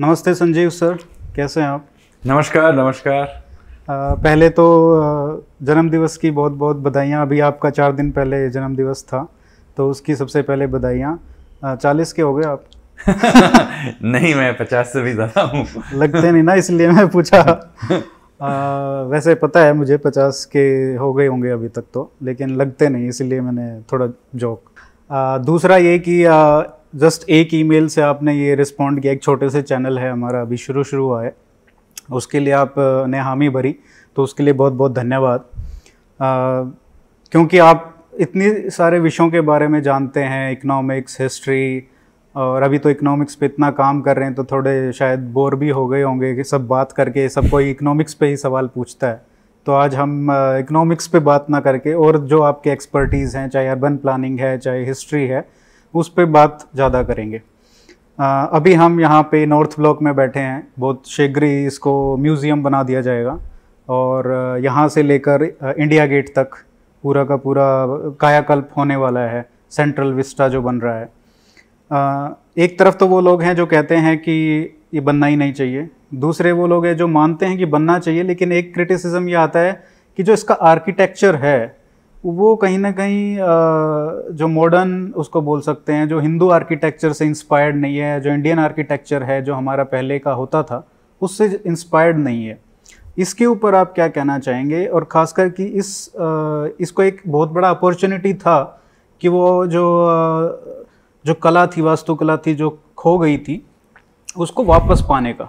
नमस्ते संजीव सर कैसे हैं आप नमस्कार नमस्कार पहले तो जन्मदिवस की बहुत बहुत बधाइयाँ अभी आपका चार दिन पहले जन्मदिवस था तो उसकी सबसे पहले बधाइयाँ चालीस के हो गए आप नहीं मैं पचास से भी ज़्यादा हूँ लगते नहीं ना इसलिए मैं पूछा आ, वैसे पता है मुझे पचास के हो गए होंगे अभी तक तो लेकिन लगते नहीं इसलिए मैंने थोड़ा जोक दूसरा ये कि जस्ट एक ईमेल से आपने ये रिस्पॉन्ड किया एक छोटे से चैनल है हमारा अभी शुरू शुरू हुआ है उसके लिए आपने हामी भरी तो उसके लिए बहुत बहुत धन्यवाद क्योंकि आप इतने सारे विषयों के बारे में जानते हैं इकनॉमिक्स हिस्ट्री और अभी तो इकनॉमिक्स पे इतना काम कर रहे हैं तो थोड़े शायद बोर भी हो गए होंगे कि सब बात करके सब कोई इकनॉमिक्स पे ही सवाल पूछता है तो आज हम इकनॉमिक्स पे बात ना करके और जो आपके एक्सपर्टीज़ हैं चाहे अर्बन प्लानिंग है चाहे हिस्ट्री है उस पर बात ज़्यादा करेंगे आ, अभी हम यहाँ पे नॉर्थ ब्लॉक में बैठे हैं बहुत शीघ्र ही इसको म्यूज़ियम बना दिया जाएगा और यहाँ से लेकर इंडिया गेट तक पूरा का पूरा कायाकल्प होने वाला है सेंट्रल विस्टा जो बन रहा है आ, एक तरफ तो वो लोग हैं जो कहते हैं कि ये बनना ही नहीं चाहिए दूसरे वो लोग हैं जो मानते हैं कि बनना चाहिए लेकिन एक क्रिटिसिज्म ये आता है कि जो इसका आर्किटेक्चर है वो कहीं ना कहीं जो मॉडर्न उसको बोल सकते हैं जो हिंदू आर्किटेक्चर से इंस्पायर्ड नहीं है जो इंडियन आर्किटेक्चर है जो हमारा पहले का होता था उससे इंस्पायर्ड नहीं है इसके ऊपर आप क्या कहना चाहेंगे और ख़ासकर कि इस इसको एक बहुत बड़ा अपॉर्चुनिटी था कि वो जो जो कला थी वास्तुकला थी जो खो गई थी उसको वापस पाने का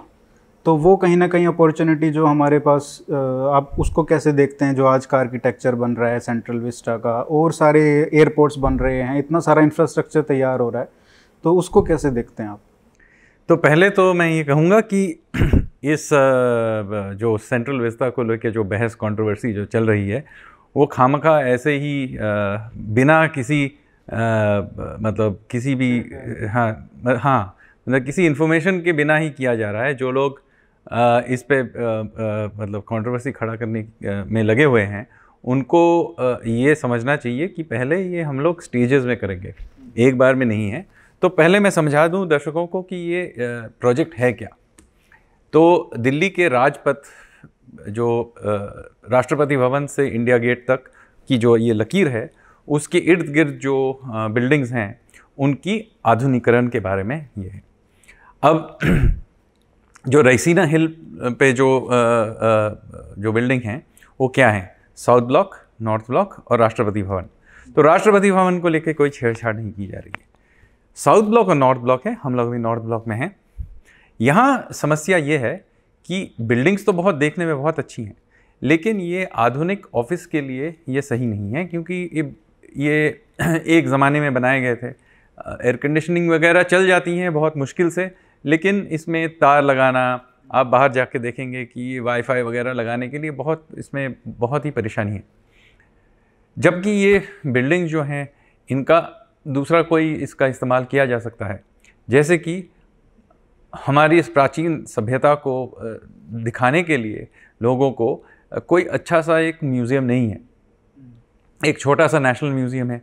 तो वो कहीं ना कहीं अपॉर्चुनिटी जो हमारे पास आप उसको कैसे देखते हैं जो आज का आर्किटेक्चर बन रहा है सेंट्रल विस्टा का और सारे एयरपोर्ट्स बन रहे हैं इतना सारा इंफ्रास्ट्रक्चर तैयार हो रहा है तो उसको कैसे देखते हैं आप तो पहले तो मैं ये कहूँगा कि इस जो सेंट्रल विस्ता को लेकर जो बहस कंट्रोवर्सी जो चल रही है वो खामखा ऐसे ही बिना किसी मतलब किसी भी हाँ हाँ मतलब किसी इन्फॉर्मेशन के बिना ही किया जा रहा है जो लोग इस पे मतलब कंट्रोवर्सी खड़ा करने में लगे हुए हैं उनको ये समझना चाहिए कि पहले ये हम लोग स्टेजेस में करेंगे एक बार में नहीं है तो पहले मैं समझा दूं दर्शकों को कि ये प्रोजेक्ट है क्या तो दिल्ली के राजपथ जो राष्ट्रपति भवन से इंडिया गेट तक की जो ये लकीर है उसके इर्द गिर्द जो बिल्डिंग्स हैं उनकी आधुनिकरण के बारे में ये है अब जो रईसीना हिल पे जो आ, आ, जो बिल्डिंग हैं वो क्या है साउथ ब्लॉक नॉर्थ ब्लॉक और राष्ट्रपति भवन तो राष्ट्रपति भवन को लेकर कोई छेड़छाड़ नहीं की जा रही है साउथ ब्लॉक और नॉर्थ ब्लॉक है हम लोग भी नॉर्थ ब्लॉक में हैं यहाँ समस्या ये है कि बिल्डिंग्स तो बहुत देखने में बहुत अच्छी हैं लेकिन ये आधुनिक ऑफिस के लिए ये सही नहीं है क्योंकि ये ये एक ज़माने में बनाए गए थे एयर कंडीशनिंग वगैरह चल जाती हैं बहुत मुश्किल से लेकिन इसमें तार लगाना आप बाहर जाके देखेंगे कि वाईफाई वगैरह लगाने के लिए बहुत इसमें बहुत ही परेशानी है जबकि ये बिल्डिंग जो हैं इनका दूसरा कोई इसका इस्तेमाल किया जा सकता है जैसे कि हमारी इस प्राचीन सभ्यता को दिखाने के लिए लोगों को कोई अच्छा सा एक म्यूज़ियम नहीं है एक छोटा सा नेशनल म्यूज़ियम है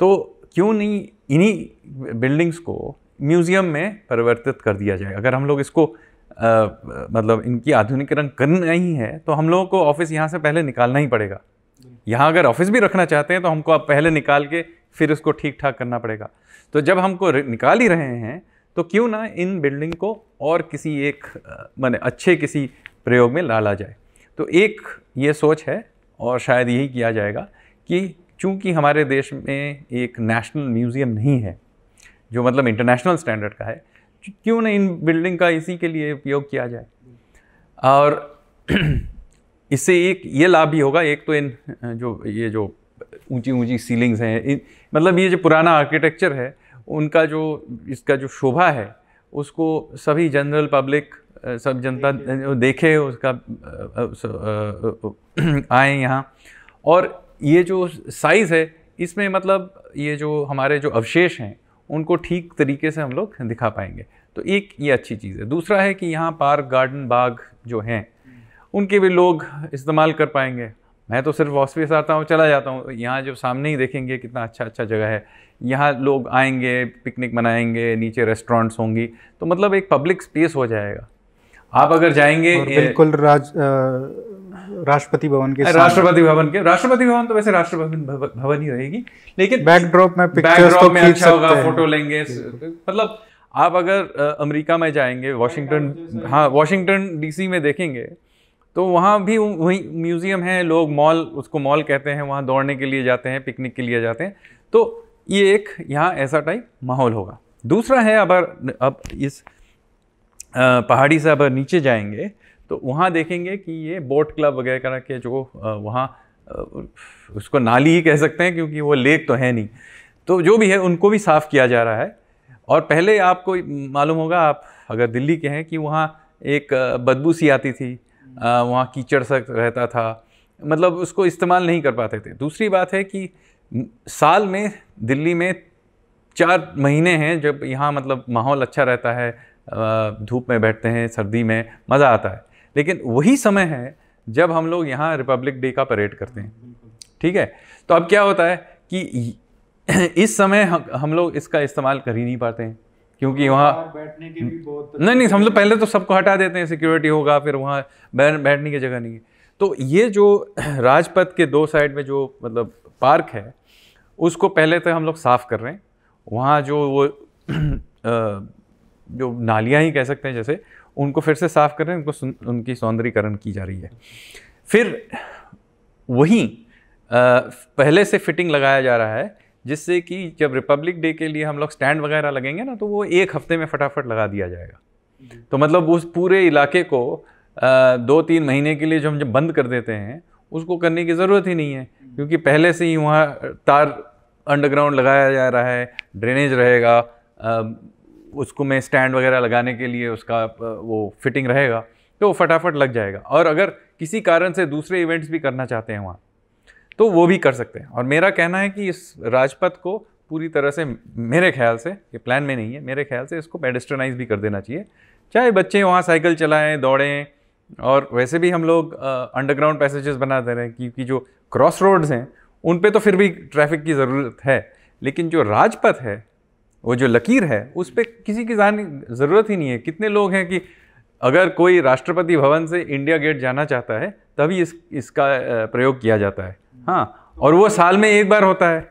तो क्यों नहीं इन्हीं बिल्डिंग्स को म्यूज़ियम में परिवर्तित कर दिया जाए अगर हम लोग इसको आ, मतलब इनकी आधुनिकरण करना ही है तो हम लोगों को ऑफिस यहाँ से पहले निकालना ही पड़ेगा यहाँ अगर ऑफिस भी रखना चाहते हैं तो हमको आप पहले निकाल के फिर उसको ठीक ठाक करना पड़ेगा तो जब हमको निकाल ही रहे हैं तो क्यों ना इन बिल्डिंग को और किसी एक मैंने अच्छे किसी प्रयोग में लाला जाए तो एक ये सोच है और शायद यही किया जाएगा कि चूंकि हमारे देश में एक नेशनल म्यूज़ियम नहीं है जो मतलब इंटरनेशनल स्टैंडर्ड का है क्यों ना इन बिल्डिंग का इसी के लिए उपयोग किया जाए और इससे एक ये लाभ भी होगा एक तो इन जो ये जो ऊंची ऊंची सीलिंग्स हैं मतलब ये जो पुराना आर्किटेक्चर है उनका जो इसका जो शोभा है उसको सभी जनरल पब्लिक सब जनता देखे उसका आए यहाँ और ये जो साइज़ है इसमें मतलब ये जो हमारे जो अवशेष हैं उनको ठीक तरीके से हम लोग दिखा पाएंगे तो एक ये अच्छी चीज़ है दूसरा है कि यहाँ पार्क गार्डन बाग जो हैं उनके भी लोग इस्तेमाल कर पाएंगे मैं तो सिर्फ वॉसवेस आता हूँ चला जाता हूँ यहाँ जो सामने ही देखेंगे कितना अच्छा अच्छा जगह है यहाँ लोग आएंगे पिकनिक मनाएंगे नीचे रेस्टोरेंट्स होंगी तो मतलब एक पब्लिक स्पेस हो जाएगा आप अगर जाएंगे बिल्कुल राज राष्ट्रपति भवन के राष्ट्रपति भवन के राष्ट्रपति भवन तो वैसे राष्ट्रपति भवन ही रहेगी लेकिन बैकड्रॉप में तो में अच्छा होगा फोटो लेंगे मतलब आप अगर अमेरिका में जाएंगे वाशिंगटन हाँ वाशिंगटन डीसी में देखेंगे तो वहाँ भी वही म्यूज़ियम है लोग मॉल उसको मॉल कहते हैं वहाँ दौड़ने के लिए जाते हैं पिकनिक के लिए जाते हैं तो ये एक यहाँ ऐसा टाइप माहौल होगा दूसरा है अगर अब इस पहाड़ी से अब नीचे जाएंगे तो वहाँ देखेंगे कि ये बोट क्लब वगैरह के जो वहाँ उसको नाली ही कह सकते हैं क्योंकि वो लेक तो है नहीं तो जो भी है उनको भी साफ़ किया जा रहा है और पहले आपको मालूम होगा आप अगर दिल्ली के हैं कि वहाँ एक बदबू सी आती थी वहाँ कीचड़ सा रहता था मतलब उसको इस्तेमाल नहीं कर पाते थे दूसरी बात है कि साल में दिल्ली में चार महीने हैं जब यहाँ मतलब माहौल अच्छा रहता है धूप में बैठते हैं सर्दी में मज़ा आता है लेकिन वही समय है जब हम लोग यहाँ रिपब्लिक डे का परेड करते हैं ठीक है तो अब क्या होता है कि इस समय हम लोग इसका इस्तेमाल कर ही नहीं पाते हैं क्योंकि वहाँ बैठने के भी बहुत नहीं नहीं हम लोग पहले तो सबको हटा देते हैं सिक्योरिटी होगा फिर वहाँ बैठने की जगह नहीं है तो ये जो राजपथ के दो साइड में जो मतलब पार्क है उसको पहले तो हम लोग साफ़ कर रहे हैं वहाँ जो वो जो नालियाँ ही कह सकते हैं जैसे उनको फिर से साफ़ कर रहे हैं उनको उनकी सौंदर्यकरण की जा रही है फिर वहीं पहले से फिटिंग लगाया जा रहा है जिससे कि जब रिपब्लिक डे के लिए हम लोग स्टैंड वगैरह लगेंगे ना तो वो एक हफ्ते में फटाफट लगा दिया जाएगा तो मतलब उस पूरे इलाके को दो तीन महीने के लिए जो हम जब बंद कर देते हैं उसको करने की ज़रूरत ही नहीं है क्योंकि पहले से ही वहाँ तार अंडरग्राउंड लगाया जा रहा है ड्रेनेज रहेगा उसको मैं स्टैंड वगैरह लगाने के लिए उसका वो फिटिंग रहेगा तो वो फटाफट लग जाएगा और अगर किसी कारण से दूसरे इवेंट्स भी करना चाहते हैं वहाँ तो वो भी कर सकते हैं और मेरा कहना है कि इस राजपथ को पूरी तरह से मेरे ख्याल से ये प्लान में नहीं है मेरे ख्याल से इसको पेडेस्ट्रनाइज भी कर देना चाहिए चाहे बच्चे वहाँ साइकिल चलाएँ दौड़ें और वैसे भी हम लोग अंडरग्राउंड पैसेजेस बना दे रहे हैं क्योंकि जो क्रॉस रोड्स हैं उन पे तो फिर भी ट्रैफिक की ज़रूरत है लेकिन जो राजपथ है वो जो लकीर है उस पर किसी की जान ज़रूरत ही नहीं है कितने लोग हैं कि अगर कोई राष्ट्रपति भवन से इंडिया गेट जाना चाहता है तभी इस इसका प्रयोग किया जाता है हाँ और वो साल में एक बार होता है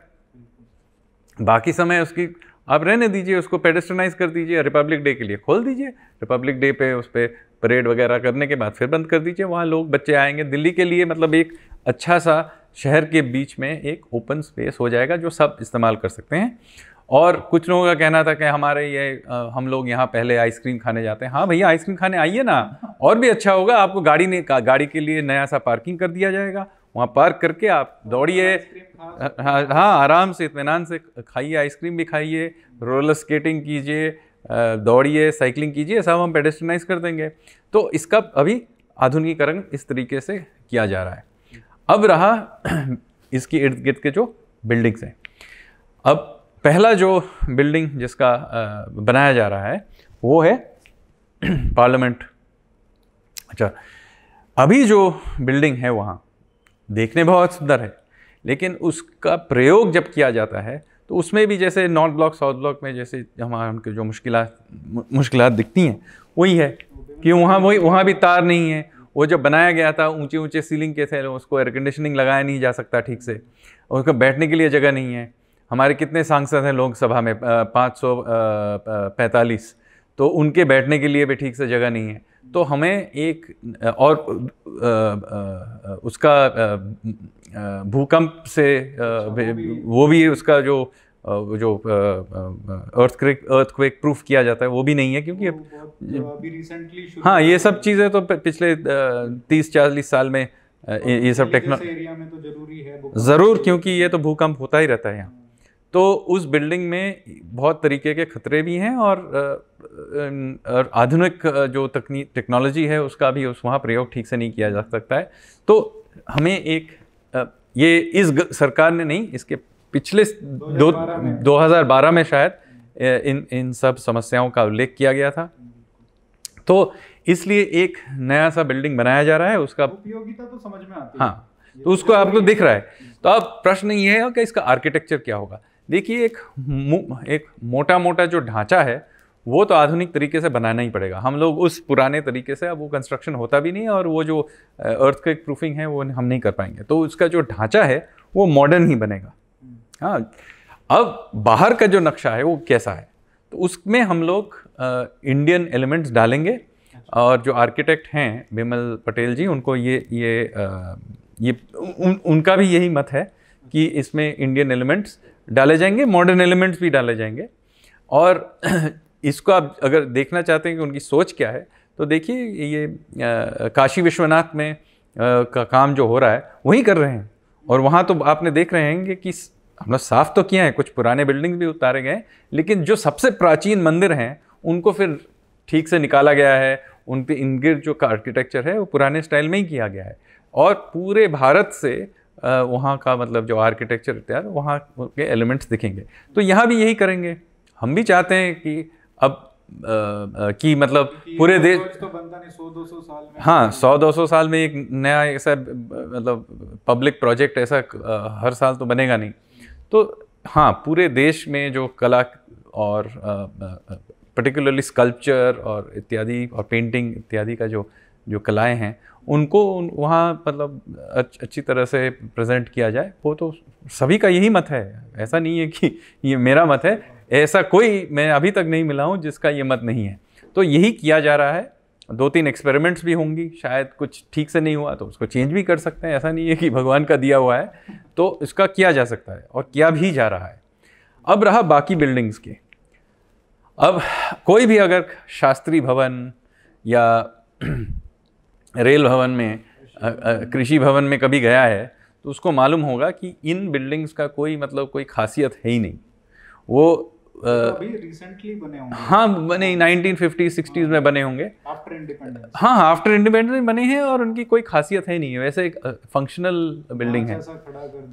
बाकी समय उसकी आप रहने दीजिए उसको पेडेस्टनाइज कर दीजिए रिपब्लिक डे के लिए खोल दीजिए रिपब्लिक डे पे उस पर परेड वगैरह करने के बाद फिर बंद कर दीजिए वहाँ लोग बच्चे आएंगे दिल्ली के लिए मतलब एक अच्छा सा शहर के बीच में एक ओपन स्पेस हो जाएगा जो सब इस्तेमाल कर सकते हैं और कुछ लोगों का कहना था कि हमारे ये हम लोग यहाँ पहले आइसक्रीम खाने जाते हैं हाँ भैया आइसक्रीम खाने आइए ना और भी अच्छा होगा आपको गाड़ी ने गाड़ी के लिए नया सा पार्किंग कर दिया जाएगा वहाँ पार्क करके आप दौड़िए हाँ हाँ आराम से इतमान से खाइए आइसक्रीम भी खाइए रोलर स्केटिंग कीजिए दौड़िए साइकिलिंग कीजिए सब हम पेडेस्टनाइज कर देंगे तो इसका अभी आधुनिकीकरण इस तरीके से किया जा रहा है अब रहा इसकी इर्द गिर्द के जो बिल्डिंग्स हैं अब पहला जो बिल्डिंग जिसका बनाया जा रहा है वो है पार्लियामेंट अच्छा अभी जो बिल्डिंग है वहाँ देखने बहुत सुंदर है लेकिन उसका प्रयोग जब किया जाता है तो उसमें भी जैसे नॉर्थ ब्लॉक साउथ ब्लॉक में जैसे हमारे उनके जो मुश्किल मुश्किल दिखती हैं वही है कि वहाँ वही वहाँ भी तार नहीं है वो जब बनाया गया था ऊंचे ऊंचे सीलिंग के थे उसको एयर कंडीशनिंग लगाया नहीं जा सकता ठीक से और उसको बैठने के लिए जगह नहीं है हमारे कितने सांसद हैं लोकसभा में पाँच सौ पैंतालीस तो उनके बैठने के लिए भी ठीक से जगह नहीं है तो हमें एक और उसका भूकंप से वो भी उसका जो जो अर्थक्विक अर्थक्विक प्रूफ किया जाता है वो भी नहीं है क्योंकि अब हाँ ये सब चीज़ें तो पिछले तीस चालीस साल में ये सब टेक्नोलॉजी तो ज़रूर क्योंकि ये तो भूकंप होता ही रहता है यहाँ तो उस बिल्डिंग में बहुत तरीके के ख़तरे भी हैं और, आधुनिक जो तकनीक टेक्नोलॉजी है उसका भी उस वहाँ प्रयोग ठीक से नहीं किया जा सकता है तो हमें एक ये इस सरकार ने नहीं इसके पिछले दो दो हज़ार बारह में शायद इन इन सब समस्याओं का उल्लेख किया गया था तो इसलिए एक नया सा बिल्डिंग बनाया जा रहा है उसका उपयोगिता तो समझ में आती है हाँ तो उसको आपको दिख रहा है तो अब प्रश्न ये है कि इसका आर्किटेक्चर क्या होगा देखिए एक एक मोटा मोटा जो ढांचा है वो तो आधुनिक तरीके से बनाना ही पड़ेगा हम लोग उस पुराने तरीके से अब वो कंस्ट्रक्शन होता भी नहीं और वो जो अर्थ का प्रूफिंग है वो हम नहीं कर पाएंगे तो उसका जो ढांचा है वो मॉडर्न ही बनेगा हाँ अब बाहर का जो नक्शा है वो कैसा है तो उसमें हम लोग इंडियन एलिमेंट्स डालेंगे और जो आर्किटेक्ट हैं बिमल पटेल जी उनको ये ये आ, ये उन, उनका भी यही मत है कि इसमें इंडियन एलिमेंट्स डाले जाएंगे मॉडर्न एलिमेंट्स भी डाले जाएंगे और इसको आप अगर देखना चाहते हैं कि उनकी सोच क्या है तो देखिए ये आ, काशी विश्वनाथ में आ, का काम जो हो रहा है वही कर रहे हैं और वहाँ तो आपने देख रहे हैं कि हमने साफ तो किया है कुछ पुराने बिल्डिंग्स भी उतारे गए लेकिन जो सबसे प्राचीन मंदिर हैं उनको फिर ठीक से निकाला गया है उन पर इनगिर जो आर्किटेक्चर है वो पुराने स्टाइल में ही किया गया है और पूरे भारत से वहाँ का मतलब जो आर्किटेक्चर इत्यादि वहाँ के एलिमेंट्स दिखेंगे तो यहाँ भी यही करेंगे हम भी चाहते हैं कि अब कि मतलब पूरे देश तो बनता नहीं सौ दो सौ साल में हाँ सौ दो सौ साल में एक नया ऐसा मतलब पब्लिक प्रोजेक्ट ऐसा हर साल तो बनेगा नहीं तो हाँ पूरे देश में जो कला और पर्टिकुलरली स्कल्पचर और इत्यादि और पेंटिंग इत्यादि का जो जो कलाएं हैं उनको वहाँ मतलब अच्छी तरह से प्रेजेंट किया जाए वो तो सभी का यही मत है ऐसा नहीं है कि ये मेरा मत है ऐसा कोई मैं अभी तक नहीं मिला हूँ जिसका ये मत नहीं है तो यही किया जा रहा है दो तीन एक्सपेरिमेंट्स भी होंगी शायद कुछ ठीक से नहीं हुआ तो उसको चेंज भी कर सकते हैं ऐसा नहीं है कि भगवान का दिया हुआ है तो इसका किया जा सकता है और किया भी जा रहा है अब रहा बाकी बिल्डिंग्स के अब कोई भी अगर शास्त्री भवन या रेल भवन में कृषि भवन में कभी गया है तो उसको मालूम होगा कि इन बिल्डिंग्स का कोई मतलब कोई खासियत है ही नहीं वो रिसेंटली हाँ बने नाइनटीन फिफ्टी सिक्सटीज़ में बने होंगे हाँ हाँ आफ्टर इंडिपेंडेंस बने हैं और उनकी कोई खासियत है नहीं है वैसे एक फंक्शनल बिल्डिंग है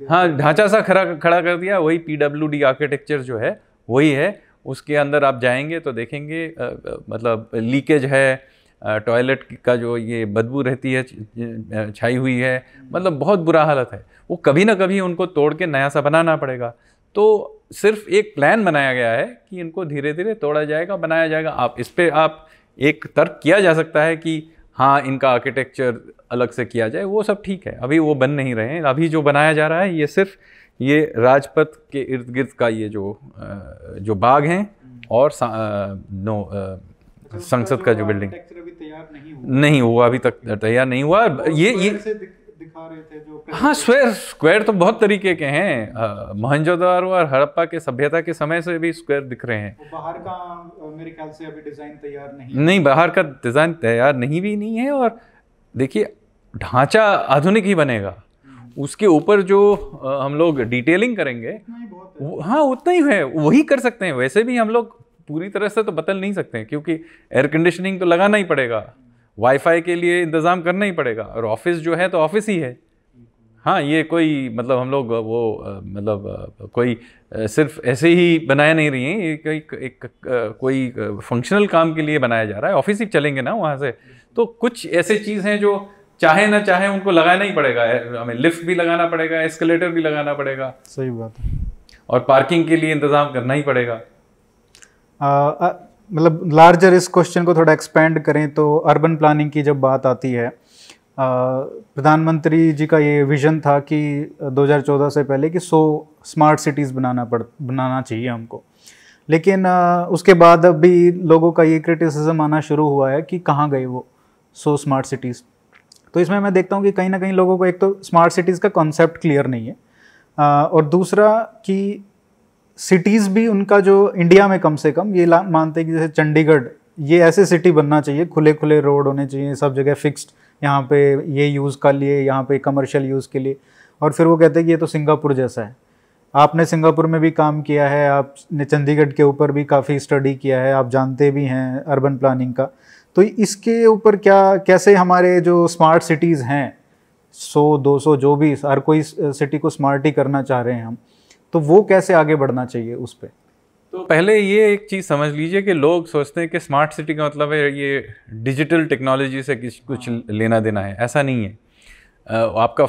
हाँ ढांचा सा खड़ा खड़ा कर दिया वही पी डब्ल्यू डी आर्किटेक्चर जो है वही है उसके अंदर आप जाएंगे तो देखेंगे मतलब लीकेज है टॉयलेट का जो ये बदबू रहती है छाई हुई है मतलब बहुत बुरा हालत है वो कभी ना कभी उनको तोड़ के नया सा बनाना पड़ेगा तो सिर्फ एक प्लान बनाया गया है कि इनको धीरे धीरे तोड़ा जाएगा बनाया जाएगा आप इस पर आप एक तर्क किया जा सकता है कि हाँ इनका आर्किटेक्चर अलग से किया जाए वो सब ठीक है अभी वो बन नहीं रहे हैं अभी जो बनाया जा रहा है ये सिर्फ ये राजपथ के इर्द गिर्द का ये जो जो बाग हैं और नो तो संसद का जो बिल्डिंग नहीं हुआ अभी तक तैयार नहीं हुआ तो ये ये हाँ स्क्वायर स्क्वायर तो बहुत तरीके के हैं मोहनजोदारो और हड़प्पा के सभ्यता के समय से भी स्क्वायर दिख रहे हैं बाहर का मेरे ख्याल से अभी डिज़ाइन तैयार नहीं नहीं बाहर का डिज़ाइन तैयार नहीं भी नहीं है और देखिए ढांचा आधुनिक ही बनेगा हम्म। उसके ऊपर जो हम लोग डिटेलिंग करेंगे हाँ उतना ही है वही कर सकते हैं वैसे भी हम लोग पूरी तरह से तो बदल नहीं सकते क्योंकि एयर कंडीशनिंग तो लगाना ही पड़ेगा वाईफाई के लिए इंतज़ाम करना ही पड़ेगा और ऑफिस जो है तो ऑफिस ही है हाँ ये कोई मतलब हम लोग वो मतलब कोई सिर्फ ऐसे ही बनाया नहीं रही हैं ये एक, एक कोई फंक्शनल काम के लिए बनाया जा रहा है ऑफिस ही चलेंगे ना वहाँ से तो कुछ ऐसे चीज़ हैं जो चाहे ना चाहे उनको लगाना ही पड़ेगा हमें लिफ्ट भी लगाना पड़ेगा एस्केलेटर भी लगाना पड़ेगा सही बात है और पार्किंग के लिए इंतज़ाम करना ही पड़ेगा मतलब लार्जर इस क्वेश्चन को थोड़ा एक्सपेंड करें तो अर्बन प्लानिंग की जब बात आती है प्रधानमंत्री जी का ये विजन था कि 2014 से पहले कि 100 स्मार्ट सिटीज़ बनाना पड़ बनाना चाहिए हमको लेकिन उसके बाद अभी लोगों का ये क्रिटिसिज्म आना शुरू हुआ है कि कहाँ गए वो सो स्मार्ट सिटीज़ तो इसमें मैं देखता हूँ कि कहीं ना कहीं लोगों को एक तो स्मार्ट सिटीज़ का कॉन्सेप्ट क्लियर नहीं है और दूसरा कि सिटीज़ भी उनका जो इंडिया में कम से कम ये मानते हैं कि जैसे चंडीगढ़ ये ऐसे सिटी बनना चाहिए खुले खुले रोड होने चाहिए सब जगह फिक्स्ड यहाँ पे ये यूज़ का लिए यहाँ पे कमर्शियल यूज़ के लिए और फिर वो कहते हैं कि ये तो सिंगापुर जैसा है आपने सिंगापुर में भी काम किया है आपने चंडीगढ़ के ऊपर भी काफ़ी स्टडी किया है आप जानते भी हैं अर्बन प्लानिंग का तो इसके ऊपर क्या कैसे हमारे जो स्मार्ट सिटीज़ हैं सौ दो सौ जो भी हर कोई सिटी को स्मार्ट ही करना चाह रहे हैं हम तो वो कैसे आगे बढ़ना चाहिए उस पर तो पहले ये एक चीज़ समझ लीजिए कि लोग सोचते हैं कि स्मार्ट सिटी का मतलब है ये डिजिटल टेक्नोलॉजी से किस कुछ हाँ। लेना देना है ऐसा नहीं है आपका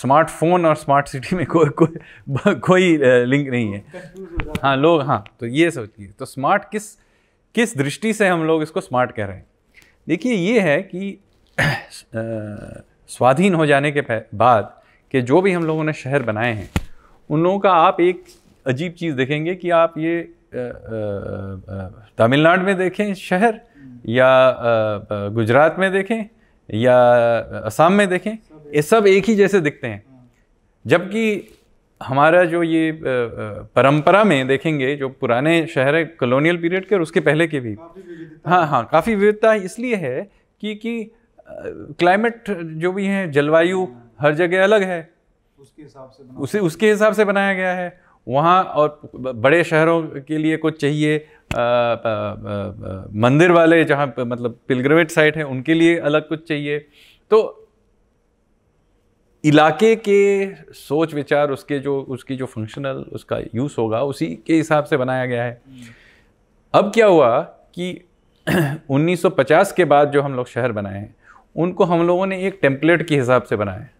स्मार्टफोन और स्मार्ट सिटी में कोई कोई कोई लिंक नहीं है हाँ लोग हाँ तो ये सोचिए तो स्मार्ट किस किस दृष्टि से हम लोग इसको स्मार्ट कह रहे हैं देखिए ये है कि स्वाधीन हो जाने के बाद कि जो भी हम लोगों ने शहर बनाए हैं उन लोगों का आप एक अजीब चीज़ देखेंगे कि आप ये तमिलनाडु में देखें शहर या गुजरात में देखें या असम में देखें ये सब एक ही जैसे दिखते हैं जबकि हमारा जो ये परंपरा में देखेंगे जो पुराने शहर है कॉलोनियल पीरियड के और उसके पहले के भी हाँ हाँ काफ़ी विविधता इसलिए है कि कि क्लाइमेट जो भी है जलवायु हाँ। हर जगह अलग है उसके हिसाब से उसे उसके हिसाब से बनाया गया है वहाँ और बड़े शहरों के लिए कुछ चाहिए आ, आ, आ, मंदिर वाले जहाँ मतलब पिलग्रमेट साइट हैं उनके लिए अलग कुछ चाहिए तो इलाके के सोच विचार उसके जो उसकी जो फंक्शनल उसका यूज़ होगा उसी के हिसाब से बनाया गया है अब क्या हुआ कि 1950 के बाद जो हम लोग शहर बनाए हैं उनको हम लोगों ने एक टेम्पलेट के हिसाब से बनाया है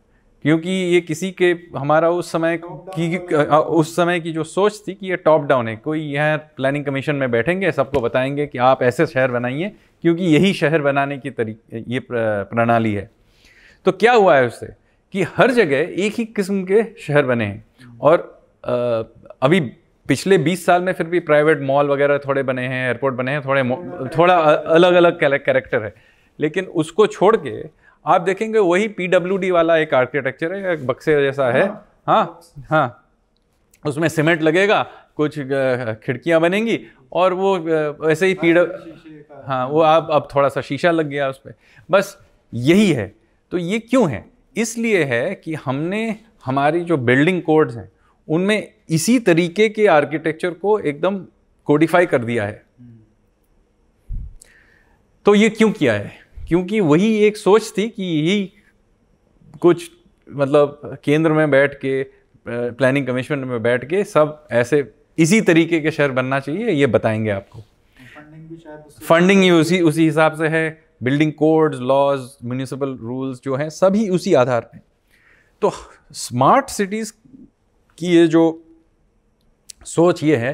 क्योंकि ये किसी के हमारा उस समय की उस समय की जो सोच थी कि ये टॉप डाउन है कोई यह प्लानिंग कमीशन में बैठेंगे सबको बताएंगे कि आप ऐसे शहर बनाइए क्योंकि यही शहर बनाने की तरी ये प्रणाली है तो क्या हुआ है उससे कि हर जगह एक ही किस्म के शहर बने हैं और अभी पिछले 20 साल में फिर भी प्राइवेट मॉल वगैरह थोड़े बने हैं एयरपोर्ट बने हैं थोड़े थोड़ा अलग अलग कैरेक्टर है लेकिन उसको छोड़ के आप देखेंगे वही पी वाला एक आर्किटेक्चर है एक बक्से जैसा है हाँ हाँ, हाँ। उसमें सीमेंट लगेगा कुछ खिड़कियाँ बनेंगी और वो वैसे ही पीड़ हाँ, हाँ वो आप अब थोड़ा सा शीशा लग गया उस पर बस यही है तो ये क्यों है इसलिए है कि हमने हमारी जो बिल्डिंग कोड्स हैं उनमें इसी तरीके के आर्किटेक्चर को एकदम कोडिफाई कर दिया है हम्म। तो ये क्यों किया है क्योंकि वही एक सोच थी कि यही कुछ मतलब केंद्र में बैठ के प्लानिंग कमीशन में बैठ के सब ऐसे इसी तरीके के शहर बनना चाहिए ये बताएंगे आपको फंडिंग भी उसी उसी हिसाब से है building codes laws municipal rules जो हैं सभी उसी आधार पे तो स्मार्ट सिटीज़ की ये जो सोच ये है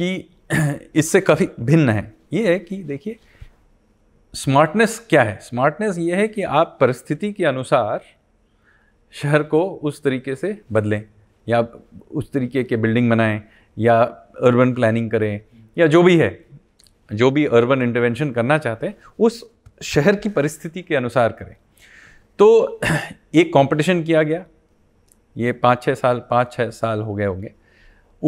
कि इससे काफ़ी भिन्न है ये है कि देखिए स्मार्टनेस क्या है स्मार्टनेस ये है कि आप परिस्थिति के अनुसार शहर को उस तरीके से बदलें या उस तरीके के बिल्डिंग बनाएं या अर्बन प्लानिंग करें या जो भी है जो भी अर्बन इंटरवेंशन करना चाहते हैं उस शहर की परिस्थिति के अनुसार करें तो एक कंपटीशन किया गया ये पाँच छः साल पाँच छः साल हो गए होंगे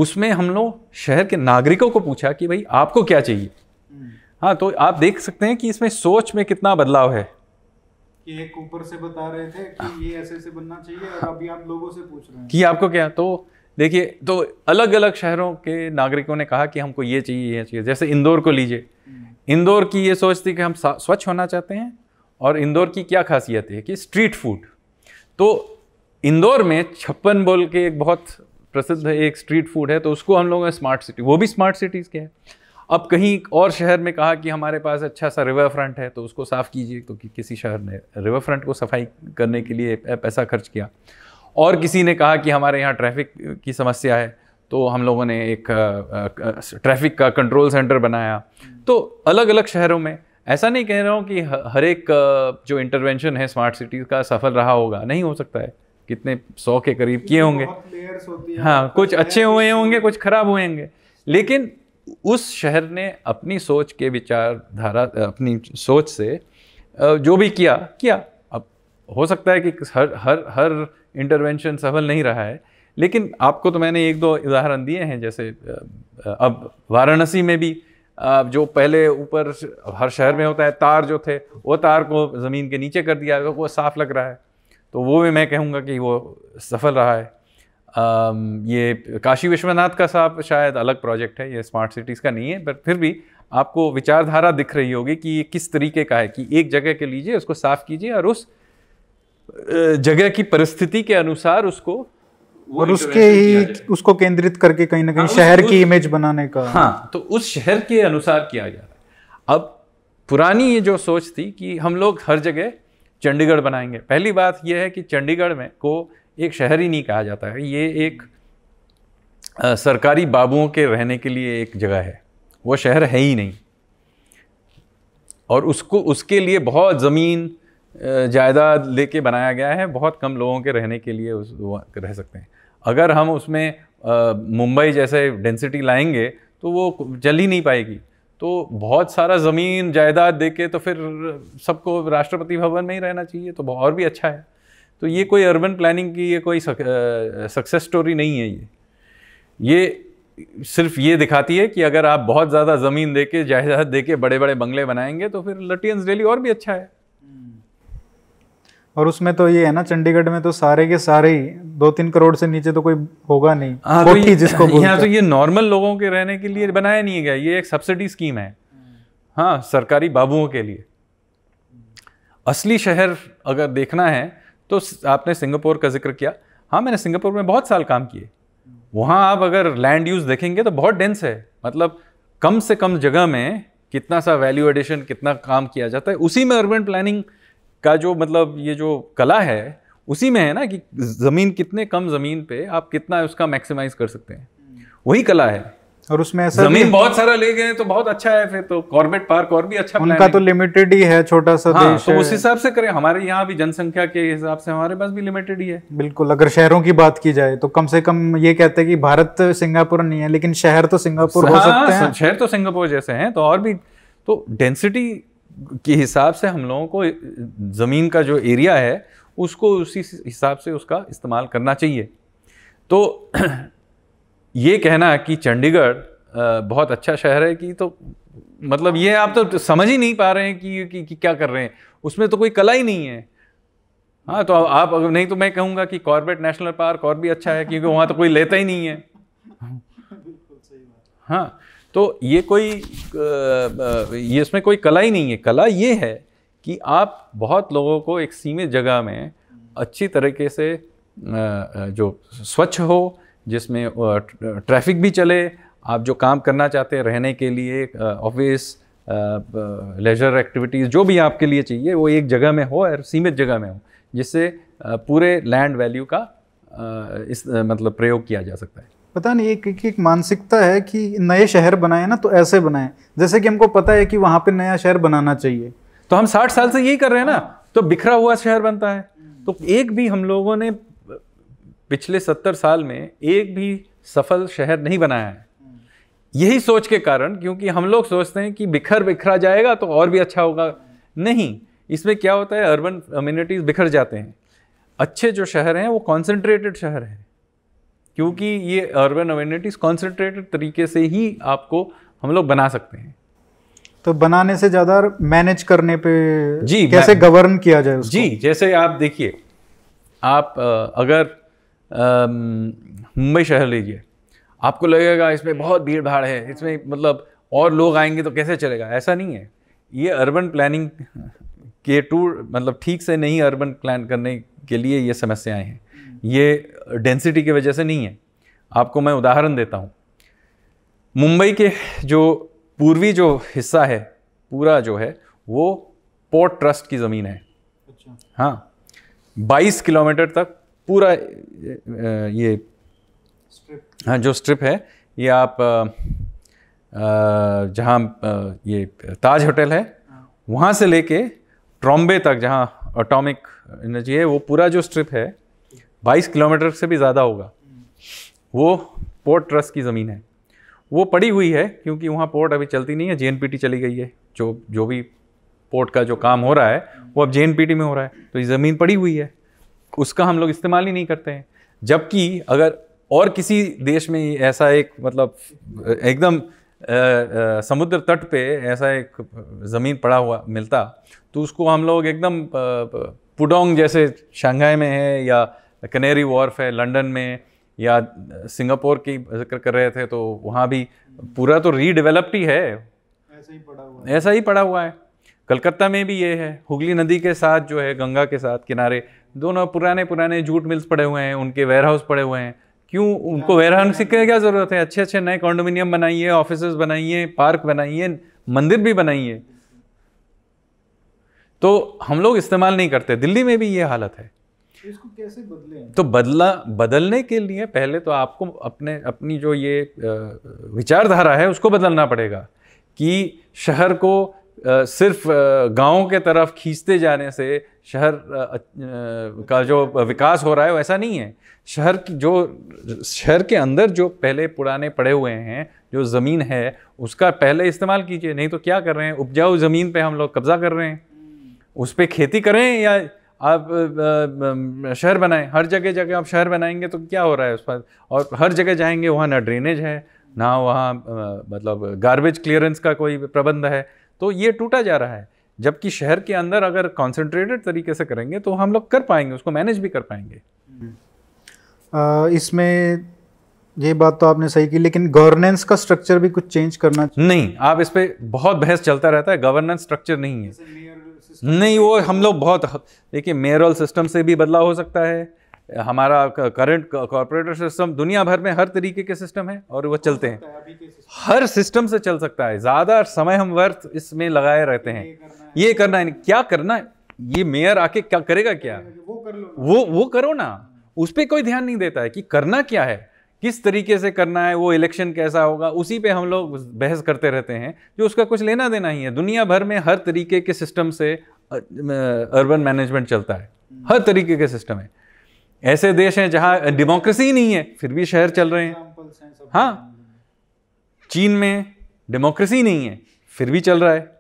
उसमें हम लोग शहर के नागरिकों को पूछा कि भाई आपको क्या चाहिए हम्म। हाँ तो आप देख सकते हैं कि इसमें सोच में कितना बदलाव है कि एक ऊपर से बता रहे थे कि ये ऐसे ऐसे बनना चाहिए और अभी आप लोगों से पूछ रहे हैं कि आपको क्या तो देखिए तो अलग अलग शहरों के नागरिकों ने कहा कि हमको ये चाहिए ये चाहिए जैसे इंदौर को लीजिए हम्म। इंदौर की ये सोच थी कि हम स्वच्छ होना चाहते हैं और इंदौर की क्या खासियत है कि स्ट्रीट फूड तो इंदौर में छप्पन बोल के एक बहुत प्रसिद्ध एक स्ट्रीट फूड है तो उसको हम लोग स्मार्ट सिटी वो भी स्मार्ट सिटीज़ के हैं अब कहीं और शहर में कहा कि हमारे पास अच्छा सा रिवर फ्रंट है तो उसको साफ़ कीजिए तो किसी शहर ने रिवर फ्रंट को सफाई करने के लिए पैसा खर्च किया और किसी ने कहा कि हमारे यहाँ ट्रैफिक की समस्या है तो हम लोगों ने एक ट्रैफिक का कंट्रोल सेंटर बनाया तो अलग अलग शहरों में ऐसा नहीं कह रहा हूँ कि हर एक जो इंटरवेंशन है स्मार्ट सिटीज़ का सफल रहा होगा नहीं हो सकता है कितने सौ के करीब किए होंगे हाँ कुछ अच्छे हुए होंगे कुछ ख़राब हुए होंगे लेकिन उस शहर ने अपनी सोच के विचारधारा अपनी सोच से जो भी किया किया अब हो सकता है कि हर हर हर इंटरवेंशन सफल नहीं रहा है लेकिन आपको तो मैंने एक दो उदाहरण दिए हैं जैसे अब वाराणसी में भी जो पहले ऊपर हर शहर में होता है तार जो थे वो तार को ज़मीन के नीचे कर दिया वो साफ लग रहा है तो वो भी मैं कहूँगा कि वो सफल रहा है Um, ये काशी विश्वनाथ का साहब शायद अलग प्रोजेक्ट है ये स्मार्ट सिटीज़ का नहीं है बट फिर भी आपको विचारधारा दिख रही होगी कि ये किस तरीके का है कि एक जगह के लीजिए उसको साफ़ कीजिए और उस जगह की परिस्थिति के अनुसार उसको और उसके ही उसको केंद्रित करके कहीं ना कहीं हाँ, शहर उस, की इमेज बनाने का हाँ तो उस शहर के अनुसार किया जा रहा है अब पुरानी ये जो सोच थी कि हम लोग हर जगह चंडीगढ़ बनाएंगे पहली बात यह है कि चंडीगढ़ में को एक शहर ही नहीं कहा जाता है ये एक आ, सरकारी बाबुओं के रहने के लिए एक जगह है वो शहर है ही नहीं और उसको उसके लिए बहुत ज़मीन जायदाद लेके बनाया गया है बहुत कम लोगों के रहने के लिए उस रह सकते हैं अगर हम उसमें मुंबई जैसे डेंसिटी लाएंगे तो वो जल ही नहीं पाएगी तो बहुत सारा ज़मीन जायदाद दे के तो फिर सबको राष्ट्रपति भवन में ही रहना चाहिए तो और भी अच्छा है तो ये कोई अर्बन प्लानिंग की ये कोई सक्सेस स्टोरी नहीं है ये ये सिर्फ ये दिखाती है कि अगर आप बहुत ज़्यादा ज़मीन दे के जायदाद दे के बड़े बड़े बंगले बनाएंगे तो फिर लटियंस डेली और भी अच्छा है और उसमें तो ये है ना चंडीगढ़ में तो सारे के सारे ही दो तीन करोड़ से नीचे तो कोई होगा नहीं हाँ तो ये, जिसको यहाँ तो ये नॉर्मल लोगों के रहने के लिए बनाया नहीं गया ये एक सब्सिडी स्कीम है हाँ सरकारी बाबुओं के लिए असली शहर अगर देखना है तो आपने सिंगापुर का जिक्र किया हाँ मैंने सिंगापुर में बहुत साल काम किए वहाँ आप अगर लैंड यूज़ देखेंगे तो बहुत डेंस है मतलब कम से कम जगह में कितना सा वैल्यू एडिशन कितना काम किया जाता है उसी में अर्बन प्लानिंग का जो मतलब ये जो कला है उसी में है ना कि ज़मीन कितने कम ज़मीन पे आप कितना उसका मैक्सिमाइज कर सकते हैं वही कला है और उसमें ऐसा जमीन बहुत सारा ले गए तो बहुत अच्छा है फिर तो कॉर्बेट पार्क और भी अच्छा उनका तो लिमिटेड ही है छोटा सा हाँ, देश तो उस हिसाब से करें हमारे यहाँ भी जनसंख्या के हिसाब से हमारे पास भी लिमिटेड ही है बिल्कुल अगर शहरों की बात की जाए तो कम से कम ये कहते हैं कि भारत सिंगापुर नहीं है लेकिन शहर तो सिंगापुर हो हाँ, सकते हैं शहर तो सिंगापुर जैसे हैं तो और भी तो डेंसिटी के हिसाब से हम लोगों को ज़मीन का जो एरिया है उसको उसी हिसाब से उसका इस्तेमाल करना चाहिए तो ये कहना कि चंडीगढ़ बहुत अच्छा शहर है कि तो मतलब ये आप तो समझ ही नहीं पा रहे हैं कि, कि, कि क्या कर रहे हैं उसमें तो कोई कला ही नहीं है हाँ तो आप अगर नहीं तो मैं कहूँगा कि कॉर्बेट नेशनल पार्क और भी अच्छा है क्योंकि वहाँ तो कोई लेता ही नहीं है हाँ तो ये कोई ये इसमें कोई कला ही नहीं है कला ये है कि आप बहुत लोगों को एक सीमित जगह में अच्छी तरीके से जो स्वच्छ हो जिसमें ट्रैफिक भी चले आप जो काम करना चाहते हैं रहने के लिए ऑफिस लेजर एक्टिविटीज़ जो भी आपके लिए चाहिए वो एक जगह में हो और सीमित जगह में हो जिससे पूरे लैंड वैल्यू का इस मतलब प्रयोग किया जा सकता है पता नहीं एक एक, एक मानसिकता है कि नए शहर बनाए ना तो ऐसे बनाए जैसे कि हमको पता है कि वहाँ पे नया शहर बनाना चाहिए तो हम साठ साल से यही कर रहे हैं ना हाँ। तो बिखरा हुआ शहर बनता है तो एक भी हम लोगों ने पिछले सत्तर साल में एक भी सफल शहर नहीं बनाया है यही सोच के कारण क्योंकि हम लोग सोचते हैं कि बिखर बिखरा जाएगा तो और भी अच्छा होगा नहीं इसमें क्या होता है अर्बन कम्युनिटीज़ बिखर जाते हैं अच्छे जो शहर हैं वो कॉन्सेंट्रेटेड शहर हैं क्योंकि ये अर्बन अम्यूनिटीज़ कॉन्सेंट्रेटेड तरीके से ही आपको हम लोग बना सकते हैं तो बनाने से ज़्यादा मैनेज करने पे जी कैसे गवर्न किया जाए उसको? जी जैसे आप देखिए आप अगर मुंबई शहर लीजिए आपको लगेगा इसमें बहुत भीड़ भाड़ है इसमें मतलब और लोग आएंगे तो कैसे चलेगा ऐसा नहीं है ये अर्बन प्लानिंग के टू मतलब ठीक से नहीं अर्बन प्लान करने के लिए ये समस्याएं हैं ये डेंसिटी की वजह से नहीं है आपको मैं उदाहरण देता हूँ मुंबई के जो पूर्वी जो हिस्सा है पूरा जो है वो पोर्ट ट्रस्ट की ज़मीन है अच्छा। हाँ 22 किलोमीटर तक पूरा ये हाँ जो स्ट्रिप है ये आप जहाँ ये ताज होटल है हाँ। वहाँ से लेके ट्रॉम्बे तक जहाँ अटोमिक एनर्जी है वो पूरा जो स्ट्रिप है 22 किलोमीटर से भी ज़्यादा होगा हम्म। वो पोर्ट ट्रस्ट की ज़मीन है वो पड़ी हुई है क्योंकि वहाँ पोर्ट अभी चलती नहीं है जे चली गई है जो जो भी पोर्ट का जो काम हो रहा है वो अब जे में हो रहा है तो ये ज़मीन पड़ी हुई है उसका हम लोग इस्तेमाल ही नहीं करते हैं जबकि अगर और किसी देश में ऐसा एक मतलब एकदम समुद्र तट पे ऐसा एक ज़मीन पड़ा हुआ मिलता तो उसको हम लोग एकदम पुडोंग जैसे शंघाई में है या कनेरी वॉर्फ है लंदन में या सिंगापुर की जिक्र कर रहे थे तो वहाँ भी पूरा तो रीडेवलप्ड ही है ऐसा ही पड़ा हुआ है ऐसा ही पड़ा हुआ है कलकत्ता में भी ये है हुगली नदी के साथ जो है गंगा के साथ किनारे दोनों पुराने पुराने जूट मिल्स पड़े हुए हैं उनके वेयर हाउस पड़े हुए हैं क्यों उनको वेयर हाउस की क्या ज़रूरत है अच्छे अच्छे नए कॉन्डोमिनियम बनाइए ऑफिस बनाइए पार्क बनाइए मंदिर भी बनाइए तो हम लोग इस्तेमाल नहीं करते दिल्ली में भी ये हालत है इसको कैसे बदले तो बदला बदलने के लिए पहले तो आपको अपने अपनी जो ये विचारधारा है उसको बदलना पड़ेगा कि शहर को सिर्फ गाँव के तरफ खींचते जाने से शहर का जो विकास हो रहा है वो ऐसा नहीं है शहर की जो शहर के अंदर जो पहले पुराने पड़े हुए हैं जो ज़मीन है उसका पहले इस्तेमाल कीजिए नहीं तो क्या कर रहे हैं उपजाऊ ज़मीन पे हम लोग कब्ज़ा कर रहे हैं उस पर खेती करें या आप शहर बनाएं हर जगह जगह आप शहर बनाएंगे तो क्या हो रहा है उस पर और हर जगह जाएंगे वहाँ ना ड्रेनेज है ना वहाँ मतलब गार्बेज क्लियरेंस का कोई प्रबंध है तो ये टूटा जा रहा है जबकि शहर के अंदर अगर कॉन्सेंट्रेटेड तरीके से करेंगे तो हम लोग कर पाएंगे उसको मैनेज भी कर पाएंगे इसमें ये बात तो आपने सही की लेकिन गवर्नेंस का स्ट्रक्चर भी कुछ चेंज करना नहीं आप इस पर बहुत बहस चलता रहता है गवर्नेंस स्ट्रक्चर नहीं है नहीं वो हम लोग बहुत देखिए मेयरल सिस्टम से भी बदलाव हो सकता है हमारा करंट कॉरपोरेटर सिस्टम दुनिया भर में हर तरीके के सिस्टम है और वो चलते हैं तो हर सिस्टम से चल सकता है ज़्यादा समय हम वर्थ इसमें लगाए रहते हैं ये करना है, क्या करना है ये मेयर आके क्या करेगा क्या वो कर लो वो वो करो ना उस पर कोई ध्यान नहीं देता है कि करना क्या है किस तरीके से करना है वो इलेक्शन कैसा होगा उसी पे हम लोग बहस करते रहते हैं जो उसका कुछ लेना देना ही है दुनिया भर में हर तरीके के सिस्टम से अर्बन मैनेजमेंट चलता है हर तरीके के सिस्टम है ऐसे देश हैं जहाँ डेमोक्रेसी ही नहीं है फिर भी शहर चल रहे हैं हाँ चीन में डेमोक्रेसी नहीं है फिर भी चल रहा है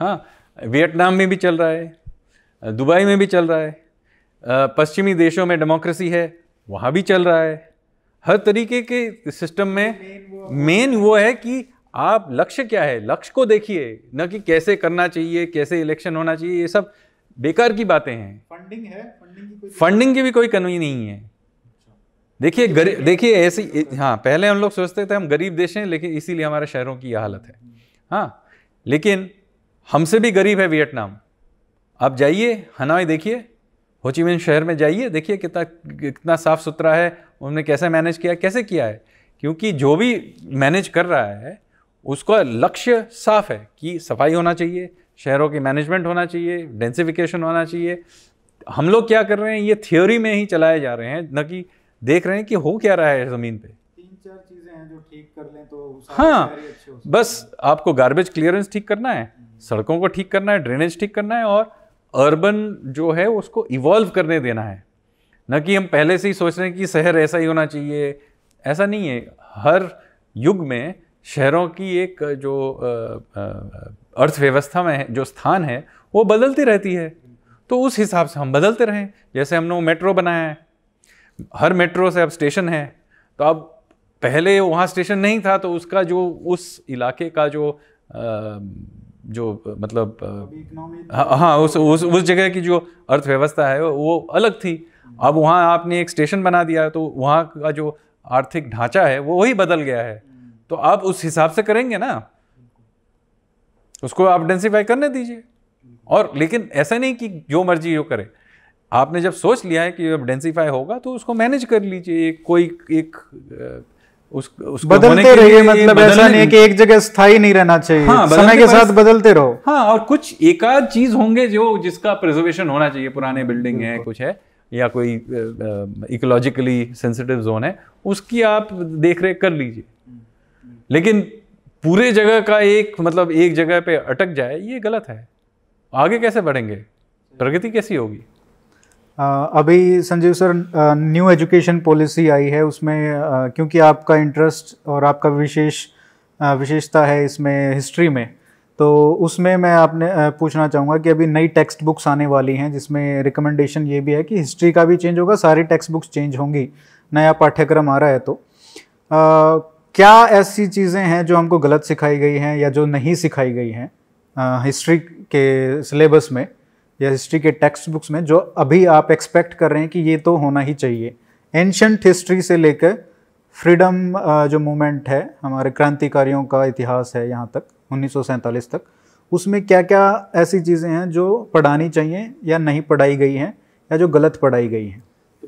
हाँ वियतनाम में भी चल रहा है दुबई में भी चल रहा है पश्चिमी देशों में डेमोक्रेसी है वहाँ भी चल रहा है हर तरीके के सिस्टम में मेन वो है कि आप लक्ष्य क्या है लक्ष्य को देखिए न कि कैसे करना चाहिए कैसे इलेक्शन होना चाहिए ये सब बेकार की बातें हैं फंडिंग है फंडिंग की कोई फंडिंग की भी कोई कमी नहीं है अच्छा। देखिए गरीब देखिए ऐसी हाँ पहले हम लोग सोचते थे हम गरीब देश हैं लेकिन इसीलिए हमारे शहरों की यह हालत है हाँ लेकिन हमसे भी गरीब है वियतनाम आप जाइए हनाई देखिए होचीमिन शहर में जाइए देखिए कितना कितना साफ़ सुथरा है उन्होंने कैसे मैनेज किया कैसे किया है क्योंकि जो भी मैनेज कर रहा है उसका लक्ष्य साफ है कि सफाई होना चाहिए शहरों की मैनेजमेंट होना चाहिए डेंसिफिकेशन होना चाहिए हम लोग क्या कर रहे हैं ये थ्योरी में ही चलाए जा रहे हैं न कि देख रहे हैं कि हो क्या रहा है ज़मीन पे तो हाँ बस आपको गार्बेज क्लियरेंस ठीक करना है हम्म। सड़कों को ठीक करना है ड्रेनेज ठीक करना है और अर्बन जो है उसको इवॉल्व करने देना है न कि हम पहले से ही सोच रहे हैं कि शहर ऐसा ही होना चाहिए ऐसा नहीं है हर युग में शहरों की एक जो अर्थव्यवस्था में जो स्थान है वो बदलती रहती है तो उस हिसाब से हम बदलते रहें जैसे हमने मेट्रो बनाया है हर मेट्रो से अब स्टेशन है तो अब पहले वहाँ स्टेशन नहीं था तो उसका जो उस इलाके का जो जो मतलब हाँ, हाँ उस उस उस जगह की जो अर्थव्यवस्था है वो अलग थी अब वहाँ आपने एक स्टेशन बना दिया तो वहाँ का जो आर्थिक ढांचा है वो वही बदल गया है तो आप उस हिसाब से करेंगे ना उसको आप डेंसीफाई करने दीजिए और लेकिन ऐसा नहीं कि जो मर्जी वो करे आपने जब सोच लिया है कि अब डेंसीफाई होगा तो उसको मैनेज कर लीजिए कोई एक उस, उसको बदलते रहिए मतलब ऐसा नहीं कि एक जगह स्थायी नहीं रहना चाहिए हाँ, समय के साथ बदलते रहो हाँ और कुछ एकाध चीज होंगे जो जिसका प्रिजर्वेशन होना चाहिए पुराने बिल्डिंग है कुछ है या कोई इकोलॉजिकली सेंसिटिव जोन है उसकी आप देख रेख कर लीजिए लेकिन पूरे जगह का एक मतलब एक जगह पे अटक जाए ये गलत है आगे कैसे बढ़ेंगे प्रगति कैसी होगी अभी Sanjeev sir new education policy आई है उसमें क्योंकि आपका इंटरेस्ट और आपका विशेष विशेषता है इसमें हिस्ट्री में तो उसमें मैं आपने पूछना चाहूँगा कि अभी नई टेक्स्ट बुक्स आने वाली हैं जिसमें रिकमेंडेशन ये भी है कि हिस्ट्री का भी चेंज होगा सारी टेक्स्ट बुक्स चेंज होंगी नया पाठ्यक्रम आ रहा है तो क्या ऐसी चीज़ें हैं जो हमको गलत सिखाई गई हैं या जो नहीं सिखाई गई हैं हिस्ट्री के सिलेबस में या हिस्ट्री के टेक्स्ट बुक्स में जो अभी आप एक्सपेक्ट कर रहे हैं कि ये तो होना ही चाहिए एंशंट हिस्ट्री से लेकर फ्रीडम जो मूवमेंट है हमारे क्रांतिकारियों का इतिहास है यहाँ तक उन्नीस तक उसमें क्या क्या ऐसी चीज़ें हैं जो पढ़ानी चाहिए या नहीं पढ़ाई गई हैं या जो गलत पढ़ाई गई हैं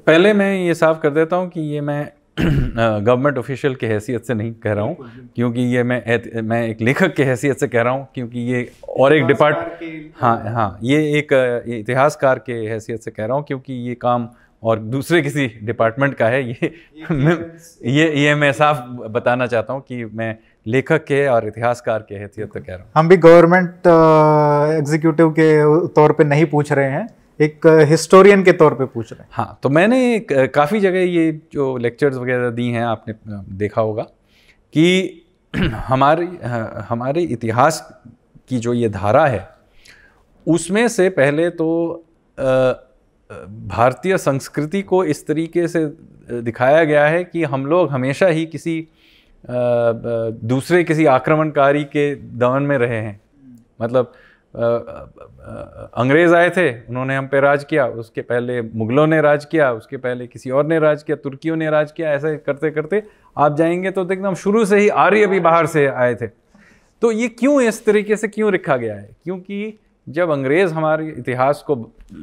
पहले मैं ये साफ कर देता हूँ कि ये मैं गवर्नमेंट ऑफिशियल के हैसियत से नहीं कह रहा हूँ क्योंकि ये मैं मैं एक लेखक के हैसियत से कह रहा हूँ क्योंकि ये और एक डिपार्ट हाँ हाँ ये एक इतिहासकार के हैसियत से कह रहा हूँ क्योंकि ये काम और दूसरे किसी डिपार्टमेंट का है ये ये ये मैं साफ बताना चाहता हूँ कि मैं लेखक के और इतिहासकार के हैसियत से कह रहा हूँ हम भी गवर्नमेंट एग्जीक्यूटिव के तौर पर नहीं पूछ रहे हैं एक हिस्टोरियन के तौर पे पूछ रहे हैं हाँ तो मैंने काफ़ी जगह ये जो लेक्चर्स वगैरह दी हैं आपने देखा होगा कि हमारे हमारे इतिहास की जो ये धारा है उसमें से पहले तो भारतीय संस्कृति को इस तरीके से दिखाया गया है कि हम लोग हमेशा ही किसी दूसरे किसी आक्रमणकारी के दमन में रहे हैं मतलब अंग्रेज़ आए थे उन्होंने हम पे राज किया उसके पहले मुग़लों ने राज किया उसके पहले किसी और ने राज किया तुर्कियों ने राज किया ऐसे करते करते आप जाएंगे तो, तो देखना हम शुरू से ही आर्य भी बाहर से आए थे तो ये क्यों इस तरीके से क्यों रखा गया है क्योंकि जब अंग्रेज़ हमारे इतिहास को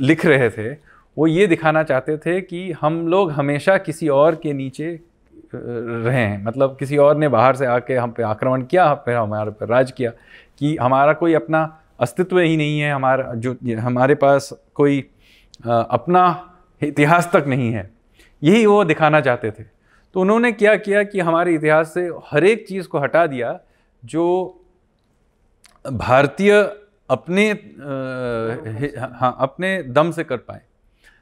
लिख रहे थे वो ये दिखाना चाहते थे कि हम लोग हमेशा किसी और के नीचे रहे हैं मतलब किसी और ने बाहर से आके हम पे आक्रमण किया फिर हमारे पर राज किया कि हमारा कोई अपना अस्तित्व ही नहीं है हमारा जो हमारे पास कोई अपना इतिहास तक नहीं है यही वो दिखाना चाहते थे तो उन्होंने क्या किया कि हमारे इतिहास से हर एक चीज़ को हटा दिया जो भारतीय अपने हाँ अपने दम से कर पाए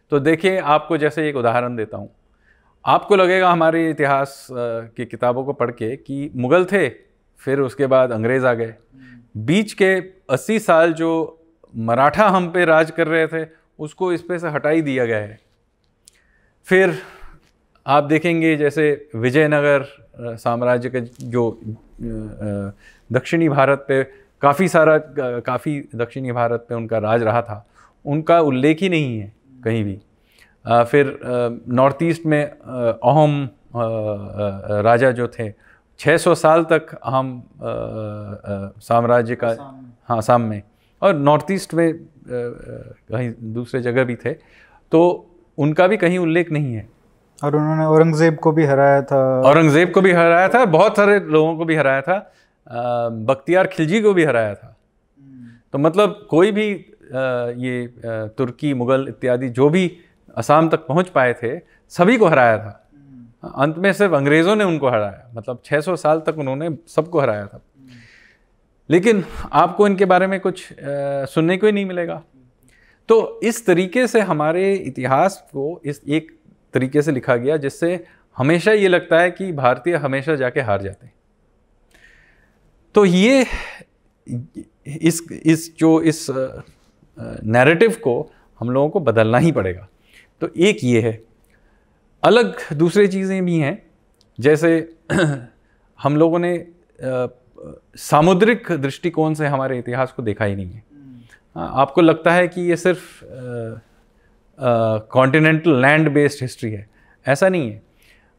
तो देखिए आपको जैसे एक उदाहरण देता हूँ आपको लगेगा हमारे इतिहास की किताबों को पढ़ के कि मुग़ल थे फिर उसके बाद अंग्रेज़ आ गए बीच के 80 साल जो मराठा हम पे राज कर रहे थे उसको इस पे से हटा ही दिया गया है फिर आप देखेंगे जैसे विजयनगर साम्राज्य के जो दक्षिणी भारत पे काफ़ी सारा काफ़ी दक्षिणी भारत पे उनका राज रहा था उनका उल्लेख ही नहीं है कहीं भी फिर नॉर्थ ईस्ट में अहम राजा जो थे 600 साल तक हम साम्राज्य का हाँ आसाम में और नॉर्थ ईस्ट में कहीं दूसरे जगह भी थे तो उनका भी कहीं उल्लेख नहीं है और उन्होंने औरंगज़ेब को भी हराया था औरंगज़ेब को भी हराया था बहुत सारे लोगों को भी हराया था बख्तियार खिलजी को भी हराया था तो मतलब कोई भी ये तुर्की मुग़ल इत्यादि जो भी असम तक पहुंच पाए थे सभी को हराया था अंत में सिर्फ अंग्रेज़ों ने उनको हराया मतलब 600 साल तक उन्होंने सबको हराया था लेकिन आपको इनके बारे में कुछ आ, सुनने को ही नहीं मिलेगा तो इस तरीके से हमारे इतिहास को इस एक तरीके से लिखा गया जिससे हमेशा ये लगता है कि भारतीय हमेशा जाके हार जाते हैं तो ये इस इस जो इस नैरेटिव को हम लोगों को बदलना ही पड़ेगा तो एक ये है अलग दूसरे चीज़ें भी हैं जैसे हम लोगों ने सामुद्रिक दृष्टिकोण से हमारे इतिहास को देखा ही नहीं है हम्म। हाँ, आपको लगता है कि ये सिर्फ कॉन्टिनेंटल लैंड बेस्ड हिस्ट्री है ऐसा नहीं है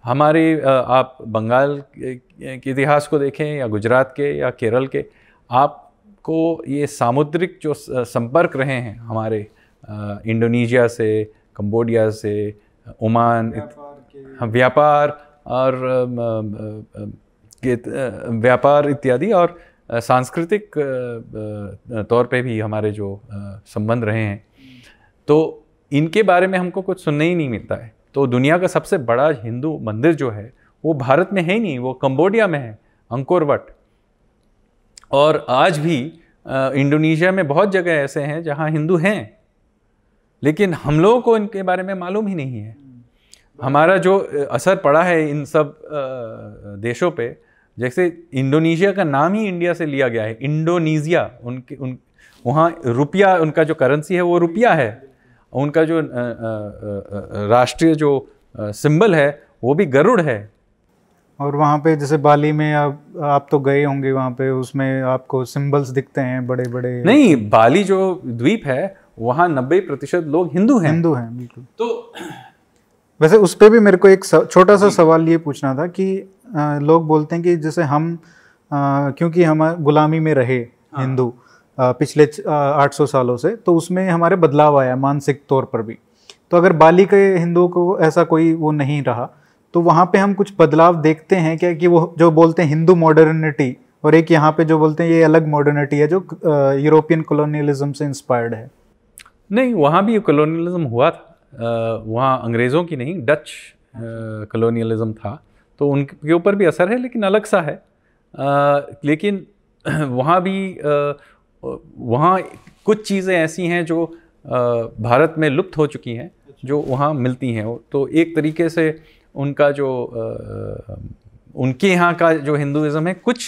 हमारे आप बंगाल के इतिहास को देखें या गुजरात के या केरल के आपको ये सामुद्रिक जो संपर्क रहे हैं हमारे इंडोनेशिया से कंबोडिया से ओमान हाँ, व्यापार और व्यापार इत्यादि और सांस्कृतिक तौर पे भी हमारे जो संबंध रहे हैं तो इनके बारे में हमको कुछ सुनने ही नहीं मिलता है तो दुनिया का सबसे बड़ा हिंदू मंदिर जो है वो भारत में है ही नहीं वो कंबोडिया में है अंकोरवट और आज भी इंडोनेशिया में बहुत जगह ऐसे हैं जहाँ हिंदू हैं लेकिन हम लोगों को इनके बारे में मालूम ही नहीं है हमारा जो असर पड़ा है इन सब देशों पे जैसे इंडोनेशिया का नाम ही इंडिया से लिया गया है इंडोनेशिया उनके उन वहाँ रुपया उनका जो करेंसी है वो रुपया है उनका जो राष्ट्रीय जो सिंबल है वो भी गरुड़ है और वहाँ पे जैसे बाली में आप आप तो गए होंगे वहाँ पे उसमें आपको सिंबल्स दिखते हैं बड़े बड़े नहीं बाली जो द्वीप है वहाँ नब्बे प्रतिशत लोग हिंदू हैं हिंदू हैं बिल्कुल तो वैसे उस पर भी मेरे को एक छोटा सा सवाल ये पूछना था कि लोग बोलते हैं कि जैसे हम क्योंकि हम गुलामी में रहे हाँ। हिंदू पिछले 800 सालों से तो उसमें हमारे बदलाव आया मानसिक तौर पर भी तो अगर बाली के हिंदुओं को ऐसा कोई वो नहीं रहा तो वहाँ पे हम कुछ बदलाव देखते हैं क्या कि वो जो बोलते हैं हिंदू मॉडर्निटी और एक यहाँ पे जो बोलते हैं ये अलग मॉडर्निटी है जो यूरोपियन कॉलोनियलिज्म से इंस्पायर्ड है नहीं वहाँ भी कॉलोनियलिज्म हुआ था वहाँ अंग्रेज़ों की नहीं डच कॉलोनियलिज्म था तो उनके ऊपर भी असर है लेकिन अलग सा है आ, लेकिन वहाँ भी वहाँ कुछ चीज़ें ऐसी हैं जो आ, भारत में लुप्त हो चुकी हैं जो वहाँ मिलती हैं तो एक तरीके से उनका जो आ, उनके यहाँ का जो हिंदुज़म है कुछ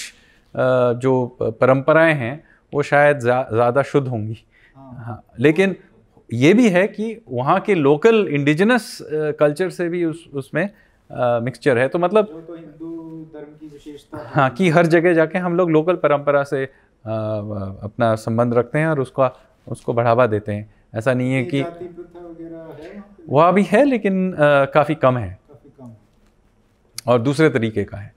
जो परंपराएं हैं वो शायद ज़्यादा जा, शुद्ध होंगी हाँ, हाँ लेकिन ये भी है कि वहाँ के लोकल इंडिजिनस कल्चर से भी उस उसमें मिक्सचर है तो मतलब तो हिंदू धर्म की विशेषता हाँ कि हर जगह जाके हम लोग लोकल परंपरा से आ, अपना संबंध रखते हैं और उसका उसको बढ़ावा देते हैं ऐसा नहीं है कि वह भी है लेकिन काफ़ी कम है कम। और दूसरे तरीके का है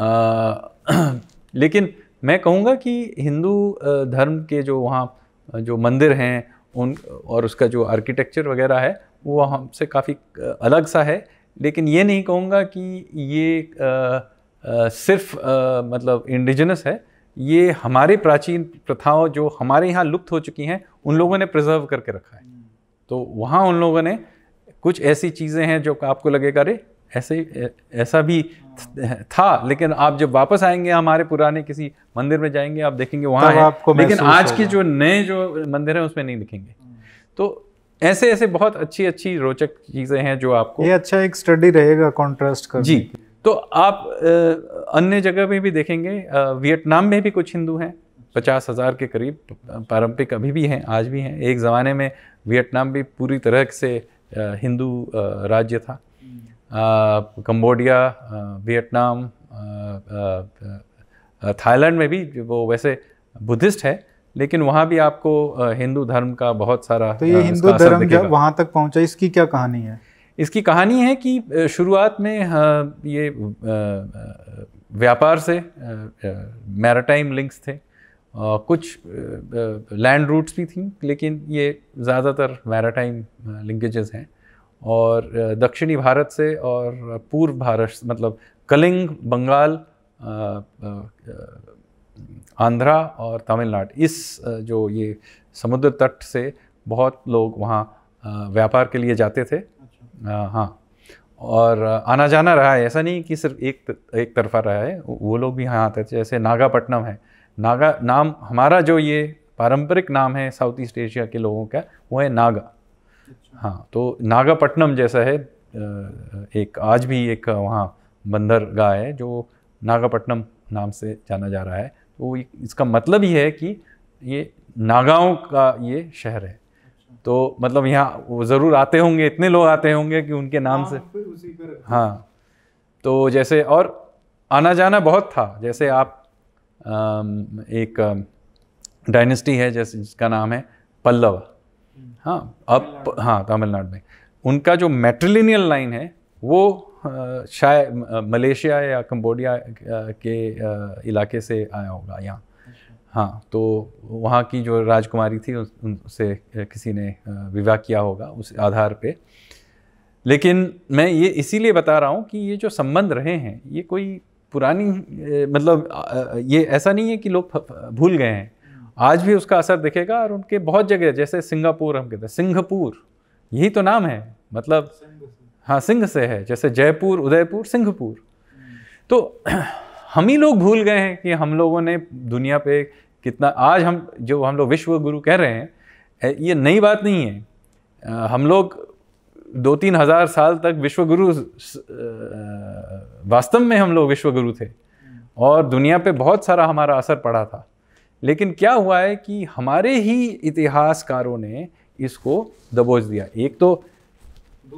आ, लेकिन मैं कहूँगा कि हिंदू धर्म के जो वहाँ जो मंदिर हैं उन और उसका जो आर्किटेक्चर वगैरह है वो हमसे काफ़ी अलग सा है लेकिन ये नहीं कहूँगा कि ये आ, आ, सिर्फ आ, मतलब इंडिजिनस है ये हमारे प्राचीन प्रथाओं जो हमारे यहाँ लुप्त हो चुकी हैं उन लोगों ने प्रिजर्व करके रखा है तो वहाँ उन लोगों ने कुछ ऐसी चीज़ें हैं जो आपको लगेगा अरे ऐसे ऐसा भी था लेकिन आप जब वापस आएंगे हमारे पुराने किसी मंदिर में जाएंगे आप देखेंगे वहाँ है आपको लेकिन आज के जो नए जो मंदिर हैं उसमें नहीं दिखेंगे तो ऐसे ऐसे बहुत अच्छी अच्छी रोचक चीज़ें हैं जो आपको ये अच्छा एक स्टडी रहेगा कॉन्ट्रास्ट का जी तो आप अन्य जगह में भी देखेंगे वियतनाम में भी कुछ हिंदू हैं पचास हज़ार के करीब पारंपरिक अभी भी हैं आज भी हैं एक ज़माने में वियतनाम भी पूरी तरह से हिंदू राज्य था कंबोडिया वियतनाम थाईलैंड में भी वो वैसे बुद्धिस्ट है लेकिन वहाँ भी आपको हिंदू धर्म का बहुत सारा तो ये हिंदू धर्म जब वहाँ तक पहुँचा इसकी क्या कहानी है इसकी कहानी है कि शुरुआत में ये व्यापार से मैराटाइम लिंक्स थे कुछ लैंड रूट्स भी थी लेकिन ये ज़्यादातर मैराटाइम लिंकेजेस हैं और दक्षिणी भारत से और पूर्व भारत मतलब कलिंग बंगाल आंध्रा और तमिलनाडु इस जो ये समुद्र तट से बहुत लोग वहाँ व्यापार के लिए जाते थे अच्छा। हाँ और आना जाना रहा है ऐसा नहीं कि सिर्फ एक एक तरफा रहा है वो लोग भी यहाँ आते थे जैसे नागापट्टनम है नागा नाम हमारा जो ये पारंपरिक नाम है साउथ ईस्ट एशिया के लोगों का वो है नागा हाँ तो नागापट्टनम जैसा है एक आज भी एक वहाँ बंदर है जो नागापट्टनम नाम से जाना जा रहा है तो इसका मतलब ही है कि ये नागाओं का ये शहर है अच्छा। तो मतलब यहाँ वो ज़रूर आते होंगे इतने लोग आते होंगे कि उनके नाम से हाँ, हाँ तो जैसे और आना जाना बहुत था जैसे आप एक डायनेस्टी है जैसे जिसका नाम है पल्लव हाँ अब हाँ तमिलनाडु में उनका जो मेट्रिलिनियल लाइन है वो शायद मलेशिया या कंबोडिया के इलाके से आया होगा यहाँ अच्छा। हाँ तो वहाँ की जो राजकुमारी थी उनसे किसी ने विवाह किया होगा उस आधार पे लेकिन मैं ये इसीलिए बता रहा हूँ कि ये जो संबंध रहे हैं ये कोई पुरानी मतलब ये ऐसा नहीं है कि लोग भूल गए हैं आज भी उसका असर दिखेगा और उनके बहुत जगह जैसे सिंगापुर हम कहते हैं सिंहपुर यही तो नाम है मतलब हाँ सिंह से है जैसे जयपुर उदयपुर सिंहपुर तो हम ही लोग भूल गए हैं कि हम लोगों ने दुनिया पे कितना आज हम जो हम लोग विश्व गुरु कह रहे हैं ये नई बात नहीं है हम लोग दो तीन हज़ार साल तक विश्व गुरु वास्तव में हम लोग विश्व गुरु थे और दुनिया पे बहुत सारा हमारा असर पड़ा था लेकिन क्या हुआ है कि हमारे ही इतिहासकारों ने इसको दबोच दिया एक तो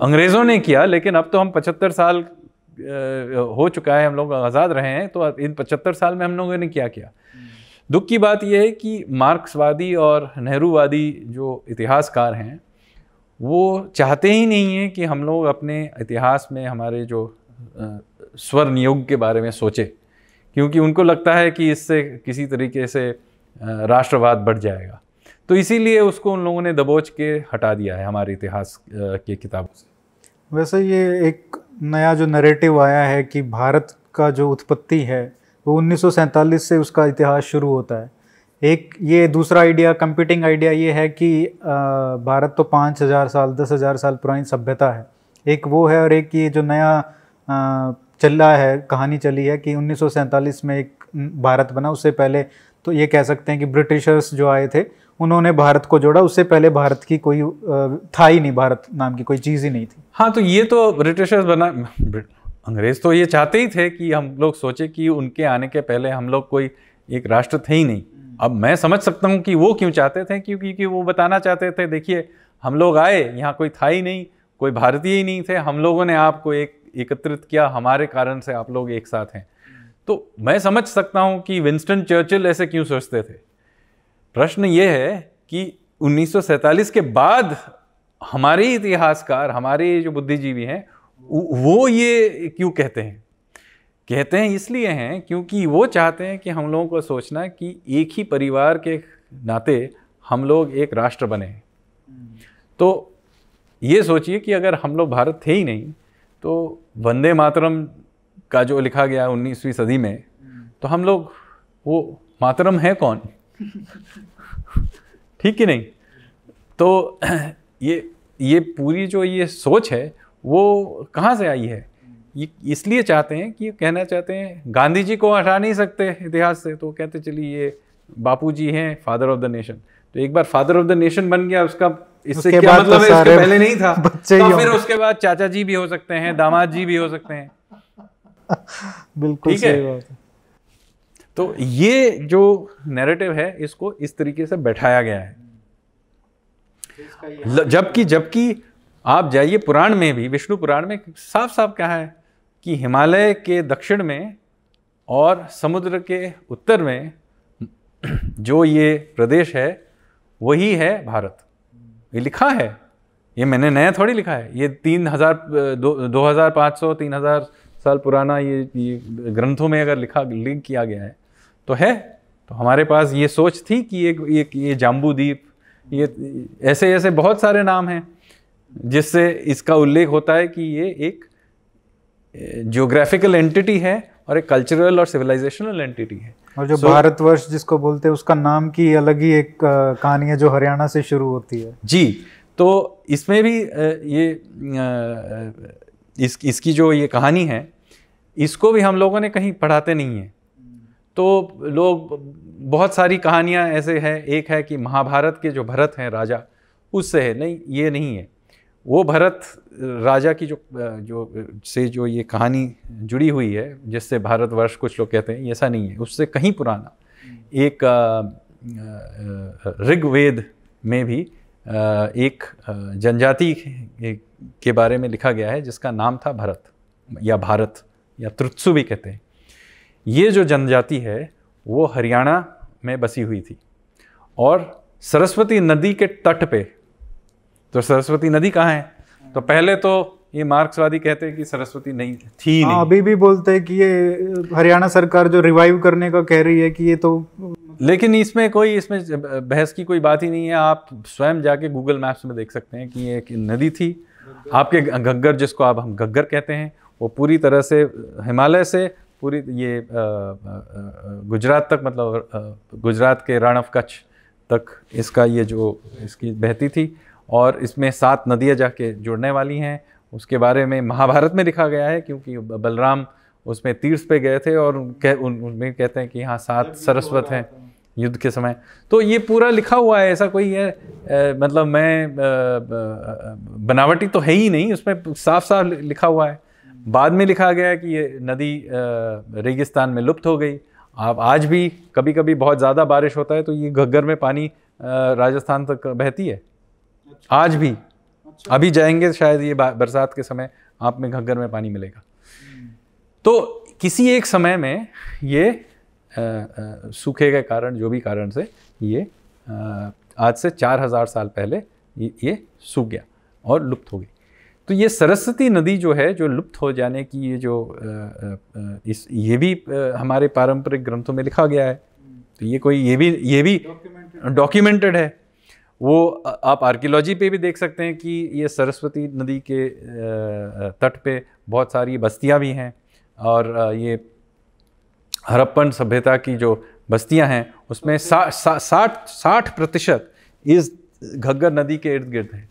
अंग्रेज़ों ने किया लेकिन अब तो हम पचहत्तर साल हो चुका है हम लोग आज़ाद रहे हैं तो इन पचहत्तर साल में हम लोगों ने क्या किया हम्म। दुख की बात यह है कि मार्क्सवादी और नेहरूवादी जो इतिहासकार हैं वो चाहते ही नहीं हैं कि हम लोग अपने इतिहास में हमारे जो स्वर्ण युग के बारे में सोचें क्योंकि उनको लगता है कि इससे किसी तरीके से राष्ट्रवाद बढ़ जाएगा तो इसीलिए उसको उन लोगों ने दबोच के हटा दिया है हमारे इतिहास के किताबों से वैसे ये एक नया जो नरेटिव आया है कि भारत का जो उत्पत्ति है वो उन्नीस से उसका इतिहास शुरू होता है एक ये दूसरा आइडिया कंप्यूटिंग आइडिया ये है कि भारत तो पाँच हज़ार साल दस हज़ार साल पुरानी सभ्यता है एक वो है और एक ये जो नया चल रहा है कहानी चली है कि उन्नीस में एक भारत बना उससे पहले तो ये कह सकते हैं कि ब्रिटिशर्स जो आए थे उन्होंने भारत को जोड़ा उससे पहले भारत की कोई था ही नहीं भारत नाम की कोई चीज़ ही नहीं थी हाँ तो ये तो ब्रिटिशर्स बना अंग्रेज़ तो ये चाहते ही थे कि हम लोग सोचे कि उनके आने के पहले हम लोग कोई एक राष्ट्र थे ही नहीं अब मैं समझ सकता हूँ कि वो क्यों चाहते थे क्योंकि कि वो बताना चाहते थे देखिए हम लोग आए यहाँ कोई था ही नहीं कोई भारतीय ही नहीं थे हम लोगों ने आपको एक एकत्रित किया हमारे कारण से आप लोग एक साथ हैं तो मैं समझ सकता हूं कि विंस्टन चर्चिल ऐसे क्यों सोचते थे प्रश्न यह है कि 1947 के बाद हमारे इतिहासकार हमारे जो बुद्धिजीवी हैं वो ये क्यों कहते हैं कहते हैं इसलिए हैं क्योंकि वो चाहते हैं कि हम लोगों को सोचना कि एक ही परिवार के नाते हम लोग एक राष्ट्र बने तो ये सोचिए कि अगर हम लोग भारत थे ही नहीं तो वंदे मातरम का जो लिखा गया उन्नीसवीं सदी में तो हम लोग वो मातरम है कौन ठीक कि नहीं तो ये ये पूरी जो ये सोच है वो कहाँ से आई है ये इसलिए चाहते हैं कि कहना चाहते हैं गांधी जी को हटा नहीं सकते इतिहास से तो कहते चलिए ये बापू जी हैं फादर ऑफ द नेशन तो एक बार फादर ऑफ द नेशन बन गया उसका इससे क्या मतलब तो है इसके पहले नहीं था तो फिर उसके बाद चाचा जी भी हो सकते हैं दामाद जी भी हो सकते हैं बिल्कुल सही बात है तो ये जो नेरेटिव है इसको इस तरीके से बैठाया गया है जबकि जबकि आप जाइए पुराण में भी विष्णु पुराण में साफ साफ कहा है कि हिमालय के दक्षिण में और समुद्र के उत्तर में जो ये प्रदेश है वही है भारत ये लिखा है ये मैंने नया थोड़ी लिखा है ये तीन हज़ार दो, दो हज़ार पाँच सौ तीन हज़ार साल पुराना ये, ये ग्रंथों में अगर लिखा लिंक किया गया है तो है तो हमारे पास ये सोच थी कि एक ये, ये जाम्बूदीप ये ऐसे ऐसे बहुत सारे नाम हैं जिससे इसका उल्लेख होता है कि ये एक जियोग्राफिकल एंटिटी है और एक कल्चरल और सिविलाइजेशनल एंटिटी है और जो so, भारतवर्ष जिसको बोलते हैं उसका नाम की अलग ही एक कहानी है जो हरियाणा से शुरू होती है जी तो इसमें भी ये इस इसकी जो ये कहानी है इसको भी हम लोगों ने कहीं पढ़ाते नहीं हैं तो लोग बहुत सारी कहानियाँ ऐसे हैं एक है कि महाभारत के जो भरत हैं राजा उससे है नहीं ये नहीं है वो भरत राजा की जो जो से जो ये कहानी जुड़ी हुई है जिससे भारतवर्ष कुछ लोग कहते हैं ऐसा नहीं है उससे कहीं पुराना एक ऋग्वेद में भी एक जनजाति के बारे में लिखा गया है जिसका नाम था भरत या भारत या त्रुत्सु भी कहते हैं ये जो जनजाति है वो हरियाणा में बसी हुई थी और सरस्वती नदी के तट पे तो सरस्वती नदी कहाँ है तो पहले तो ये मार्क्सवादी कहते हैं कि सरस्वती नहीं थी हाँ, नहीं अभी भी बोलते हैं कि ये हरियाणा सरकार जो रिवाइव करने का कह रही है कि ये तो लेकिन इसमें कोई इसमें बहस की कोई बात ही नहीं है आप स्वयं जाके गूगल मैप्स में देख सकते हैं कि ये एक नदी थी आपके घग्गर जिसको आप हम घग्गर कहते हैं वो पूरी तरह से हिमालय से पूरी ये गुजरात तक मतलब गुजरात के रण ऑफ कच्छ तक इसका ये जो इसकी बहती थी और इसमें सात नदियाँ जाके जुड़ने वाली हैं उसके बारे में महाभारत में लिखा गया है क्योंकि बलराम उसमें तीर्थ पे गए थे और कह, उन, उनमें कहते हैं कि हाँ सात सरस्वत हैं युद्ध के समय तो ये पूरा लिखा हुआ है ऐसा कोई है आ, मतलब मैं बनावटी तो है ही नहीं उसमें साफ साफ लिखा हुआ है बाद में लिखा गया कि ये नदी रेगिस्तान में लुप्त हो गई आप आज भी कभी कभी बहुत ज़्यादा बारिश होता है तो ये घग्गर में पानी राजस्थान तक बहती है अच्छा। आज भी अच्छा। अभी जाएंगे शायद ये बरसात के समय आप में घग्गर में पानी मिलेगा तो किसी एक समय में ये सूखे के कारण जो भी कारण से ये आ, आज से चार हजार साल पहले ये, ये सूख गया और लुप्त हो गई तो ये सरस्वती नदी जो है जो लुप्त हो जाने की ये जो आ, आ, इस ये भी हमारे पारंपरिक ग्रंथों में लिखा गया है तो ये कोई ये भी ये भी डॉक्यूमेंटेड है वो आप आर्कियोलॉजी पे भी देख सकते हैं कि ये सरस्वती नदी के तट पे बहुत सारी बस्तियां भी हैं और ये हरप्पन सभ्यता की जो बस्तियां हैं उसमें साठ साठ प्रतिशत इस घग्गर नदी के इर्द गिर्द हैं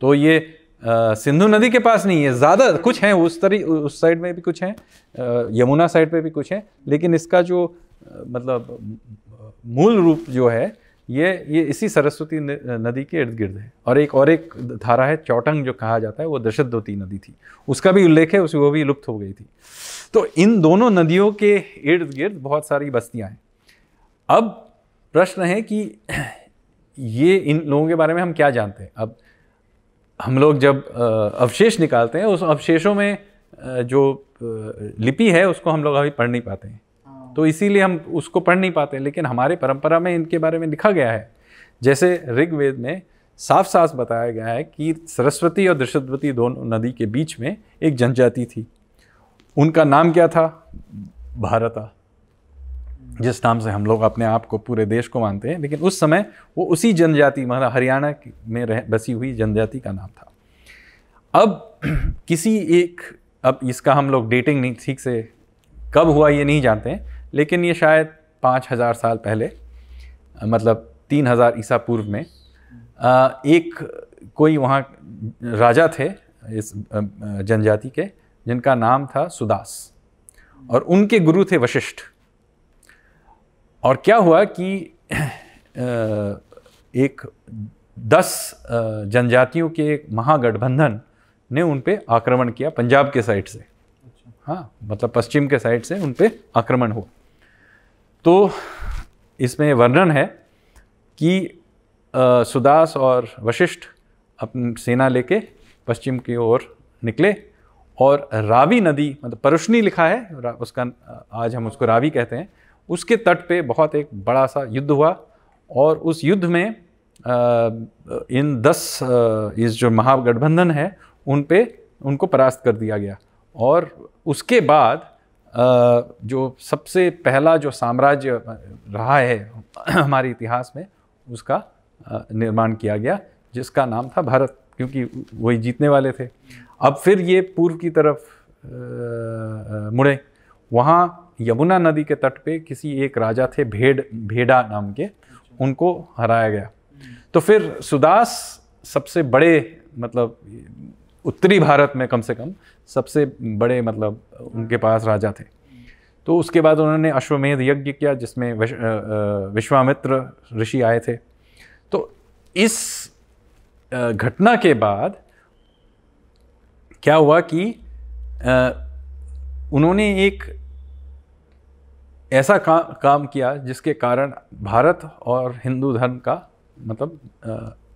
तो ये सिंधु नदी के पास नहीं है ज़्यादा कुछ हैं उस तरी उस साइड में भी कुछ हैं यमुना साइड पे भी कुछ हैं लेकिन इसका जो मतलब मूल रूप जो है ये ये इसी सरस्वती नदी के इर्द गिर्द है और एक और एक धारा है चौटंग जो कहा जाता है वो दशदोती नदी थी उसका भी उल्लेख है उस वो भी लुप्त हो गई थी तो इन दोनों नदियों के इर्द गिर्द बहुत सारी बस्तियाँ हैं अब प्रश्न है कि ये इन लोगों के बारे में हम क्या जानते हैं अब हम लोग जब अवशेष निकालते हैं उस अवशेषों में जो लिपि है उसको हम लोग अभी पढ़ नहीं पाते हैं तो इसीलिए हम उसको पढ़ नहीं पाते लेकिन हमारे परंपरा में इनके बारे में लिखा गया है जैसे ऋग्वेद में साफ साफ बताया गया है कि सरस्वती और दृषद्वती दोनों नदी के बीच में एक जनजाति थी उनका नाम क्या था भारता जिस नाम से हम लोग अपने आप को पूरे देश को मानते हैं लेकिन उस समय वो उसी जनजाति मतलब हरियाणा में रह बसी हुई जनजाति का नाम था अब किसी एक अब इसका हम लोग डेटिंग नहीं ठीक से कब हुआ ये नहीं जानते हैं लेकिन ये शायद पाँच हज़ार साल पहले मतलब तीन हज़ार ईसा पूर्व में एक कोई वहाँ राजा थे इस जनजाति के जिनका नाम था सुदास और उनके गुरु थे वशिष्ठ और क्या हुआ कि एक दस जनजातियों के एक महागठबंधन ने उन पर आक्रमण किया पंजाब के साइड से अच्छा। हाँ मतलब पश्चिम के साइड से उन पर आक्रमण हुआ तो इसमें वर्णन है कि आ, सुदास और वशिष्ठ अपनी सेना लेके पश्चिम की ओर निकले और रावी नदी मतलब परुष्णी लिखा है उसका आज हम उसको रावी कहते हैं उसके तट पे बहुत एक बड़ा सा युद्ध हुआ और उस युद्ध में आ, इन दस इस जो महागठबंधन है उन पे उनको परास्त कर दिया गया और उसके बाद जो सबसे पहला जो साम्राज्य रहा है हमारे इतिहास में उसका निर्माण किया गया जिसका नाम था भारत क्योंकि वही जीतने वाले थे अब फिर ये पूर्व की तरफ मुड़े वहाँ यमुना नदी के तट पे किसी एक राजा थे भेड़ भेड़ा नाम के उनको हराया गया तो फिर सुदास सबसे बड़े मतलब उत्तरी भारत में कम से कम सबसे बड़े मतलब उनके पास राजा थे तो उसके बाद उन्होंने अश्वमेध यज्ञ किया जिसमें विश्वामित्र ऋषि आए थे तो इस घटना के बाद क्या हुआ कि उन्होंने एक ऐसा का, काम किया जिसके कारण भारत और हिंदू धर्म का मतलब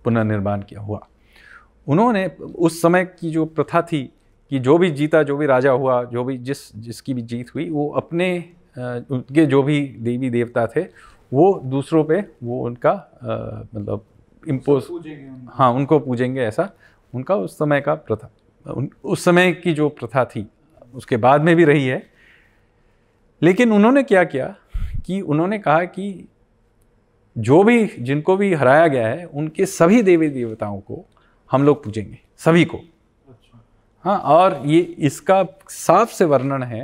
पुनर्निर्माण किया हुआ उन्होंने उस समय की जो प्रथा थी कि जो भी जीता जो भी राजा हुआ जो भी जिस जिसकी भी जीत हुई वो अपने उनके जो भी देवी देवता थे वो दूसरों पे वो उनका मतलब इम्पोज हाँ उनको पूजेंगे ऐसा उनका उस समय का प्रथा उन, उस समय की जो प्रथा थी उसके बाद में भी रही है लेकिन उन्होंने क्या किया कि उन्होंने कहा कि जो भी जिनको भी हराया गया है उनके सभी देवी देवताओं को हम लोग पूजेंगे सभी को हाँ और ये इसका साफ से वर्णन है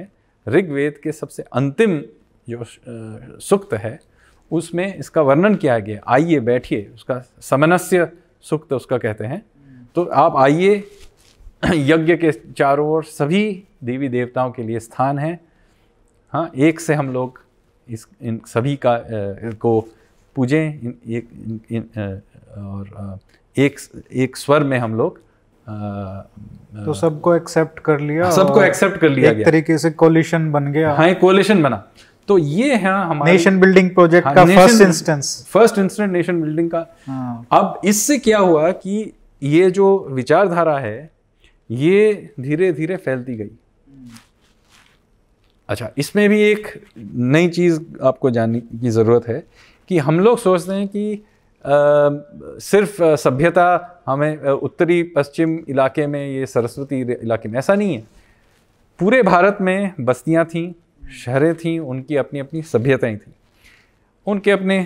ऋग्वेद के सबसे अंतिम जो सुक्त है उसमें इसका वर्णन किया गया आइए बैठिए उसका समनस्य सुक्त उसका कहते हैं तो आप आइए यज्ञ के चारों ओर सभी देवी देवताओं के लिए स्थान है हाँ एक से हम लोग इस इन सभी का को पूजें इन, इन, इन, और एक एक स्वर में हम लोग तो सबको एक्सेप्ट कर लिया हाँ, सबको एक्सेप्ट कर लिया एक गया तरीके से कोलिशन बन गया हाँ कोलिशन बना तो ये है हमारे नेशन बिल्डिंग प्रोजेक्ट का first instance first instant nation building का हाँ। अब इससे क्या हुआ कि ये जो विचारधारा है ये धीरे धीरे फैलती गई अच्छा इसमें भी एक नई चीज़ आपको जानने की ज़रूरत है कि हम लोग सोचते हैं कि सिर्फ सभ्यता हमें उत्तरी पश्चिम इलाके में ये सरस्वती इलाके में ऐसा नहीं है पूरे भारत में बस्तियाँ थीं शहरें थीं उनकी अपनी अपनी सभ्यताएँ थीं उनके अपने